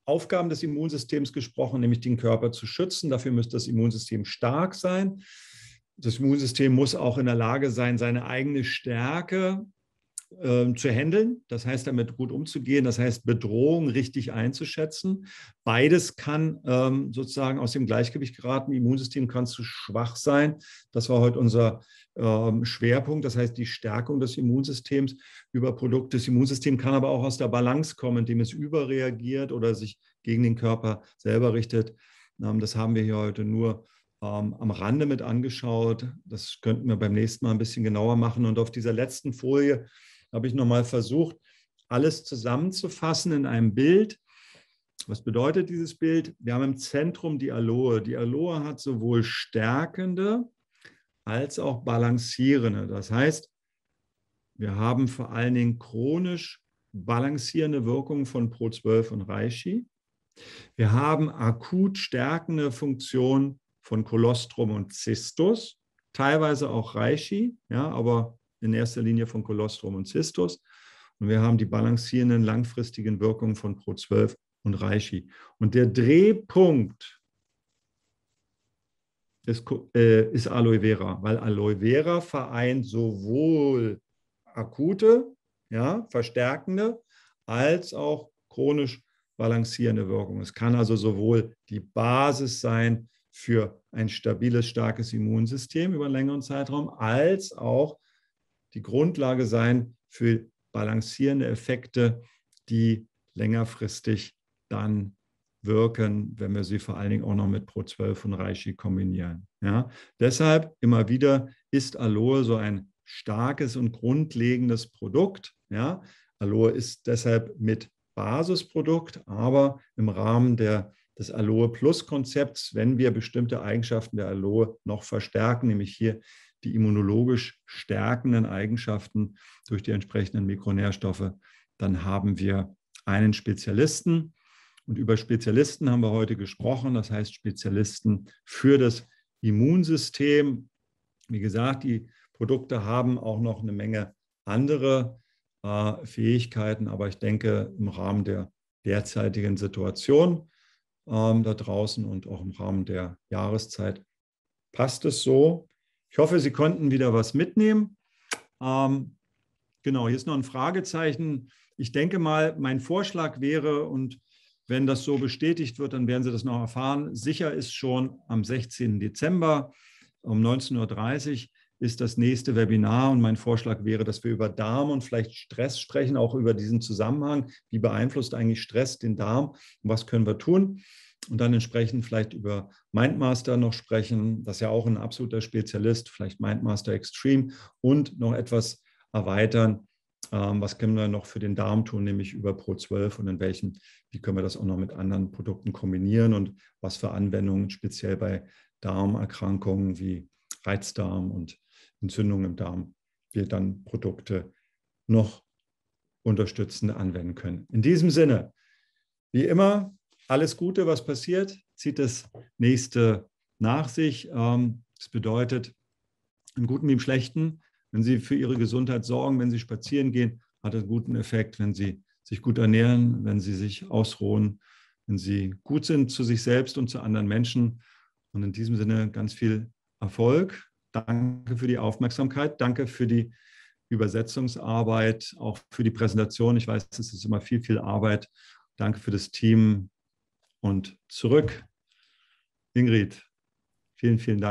Aufgaben des Immunsystems gesprochen, nämlich den Körper zu schützen. Dafür müsste das Immunsystem stark sein. Das Immunsystem muss auch in der Lage sein, seine eigene Stärke äh, zu handeln, das heißt damit gut umzugehen, das heißt Bedrohung richtig einzuschätzen. Beides kann ähm, sozusagen aus dem Gleichgewicht geraten. Immunsystem kann zu schwach sein. Das war heute unser ähm, Schwerpunkt, das heißt die Stärkung des Immunsystems über Produkte. Das Immunsystem kann aber auch aus der Balance kommen, indem es überreagiert oder sich gegen den Körper selber richtet. Ähm, das haben wir hier heute nur ähm, am Rande mit angeschaut. Das könnten wir beim nächsten Mal ein bisschen genauer machen. Und auf dieser letzten Folie habe ich nochmal versucht, alles zusammenzufassen in einem Bild. Was bedeutet dieses Bild? Wir haben im Zentrum die Aloe. Die Aloe hat sowohl stärkende als auch balancierende. Das heißt, wir haben vor allen Dingen chronisch balancierende Wirkungen von Pro 12 und Reishi. Wir haben akut stärkende Funktion von Kolostrum und Zistus, teilweise auch Reishi, ja, aber in erster Linie von Kolostrum und Zistus. Und wir haben die balancierenden langfristigen Wirkungen von Pro12 und Reishi. Und der Drehpunkt ist, äh, ist Aloe Vera, weil Aloe Vera vereint sowohl akute, ja, verstärkende, als auch chronisch balancierende Wirkung. Es kann also sowohl die Basis sein für ein stabiles, starkes Immunsystem über einen längeren Zeitraum, als auch die Grundlage sein für balancierende Effekte, die längerfristig dann wirken, wenn wir sie vor allen Dingen auch noch mit Pro12 und Reishi kombinieren. Ja? Deshalb immer wieder ist Aloe so ein starkes und grundlegendes Produkt. Ja? Aloe ist deshalb mit Basisprodukt, aber im Rahmen der, des Aloe Plus Konzepts, wenn wir bestimmte Eigenschaften der Aloe noch verstärken, nämlich hier die immunologisch stärkenden Eigenschaften durch die entsprechenden Mikronährstoffe, dann haben wir einen Spezialisten. Und über Spezialisten haben wir heute gesprochen, das heißt Spezialisten für das Immunsystem. Wie gesagt, die Produkte haben auch noch eine Menge andere äh, Fähigkeiten, aber ich denke, im Rahmen der derzeitigen Situation ähm, da draußen und auch im Rahmen der Jahreszeit passt es so. Ich hoffe, Sie konnten wieder was mitnehmen. Ähm, genau, hier ist noch ein Fragezeichen. Ich denke mal, mein Vorschlag wäre, und wenn das so bestätigt wird, dann werden Sie das noch erfahren. Sicher ist schon am 16. Dezember um 19.30 Uhr ist das nächste Webinar und mein Vorschlag wäre, dass wir über Darm und vielleicht Stress sprechen, auch über diesen Zusammenhang. Wie beeinflusst eigentlich Stress den Darm und was können wir tun? und dann entsprechend vielleicht über Mindmaster noch sprechen. Das ist ja auch ein absoluter Spezialist, vielleicht Mindmaster Extreme und noch etwas erweitern. Ähm, was können wir noch für den Darm tun, nämlich über Pro 12 und in welchen, wie können wir das auch noch mit anderen Produkten kombinieren und was für Anwendungen speziell bei Darmerkrankungen wie Reizdarm und Entzündungen im Darm wir dann Produkte noch unterstützend anwenden können. In diesem Sinne, wie immer, alles Gute, was passiert, zieht das nächste nach sich. Ähm, das bedeutet, im Guten wie im Schlechten, wenn Sie für Ihre Gesundheit sorgen, wenn Sie spazieren gehen, hat das einen guten Effekt, wenn Sie sich gut ernähren, wenn Sie sich ausruhen, wenn Sie gut sind zu sich selbst und zu anderen Menschen. Und in diesem Sinne ganz viel Erfolg. Danke für die Aufmerksamkeit. Danke für die Übersetzungsarbeit, auch für die Präsentation. Ich weiß, es ist immer viel, viel Arbeit. Danke für das Team, und zurück. Ingrid, vielen, vielen Dank.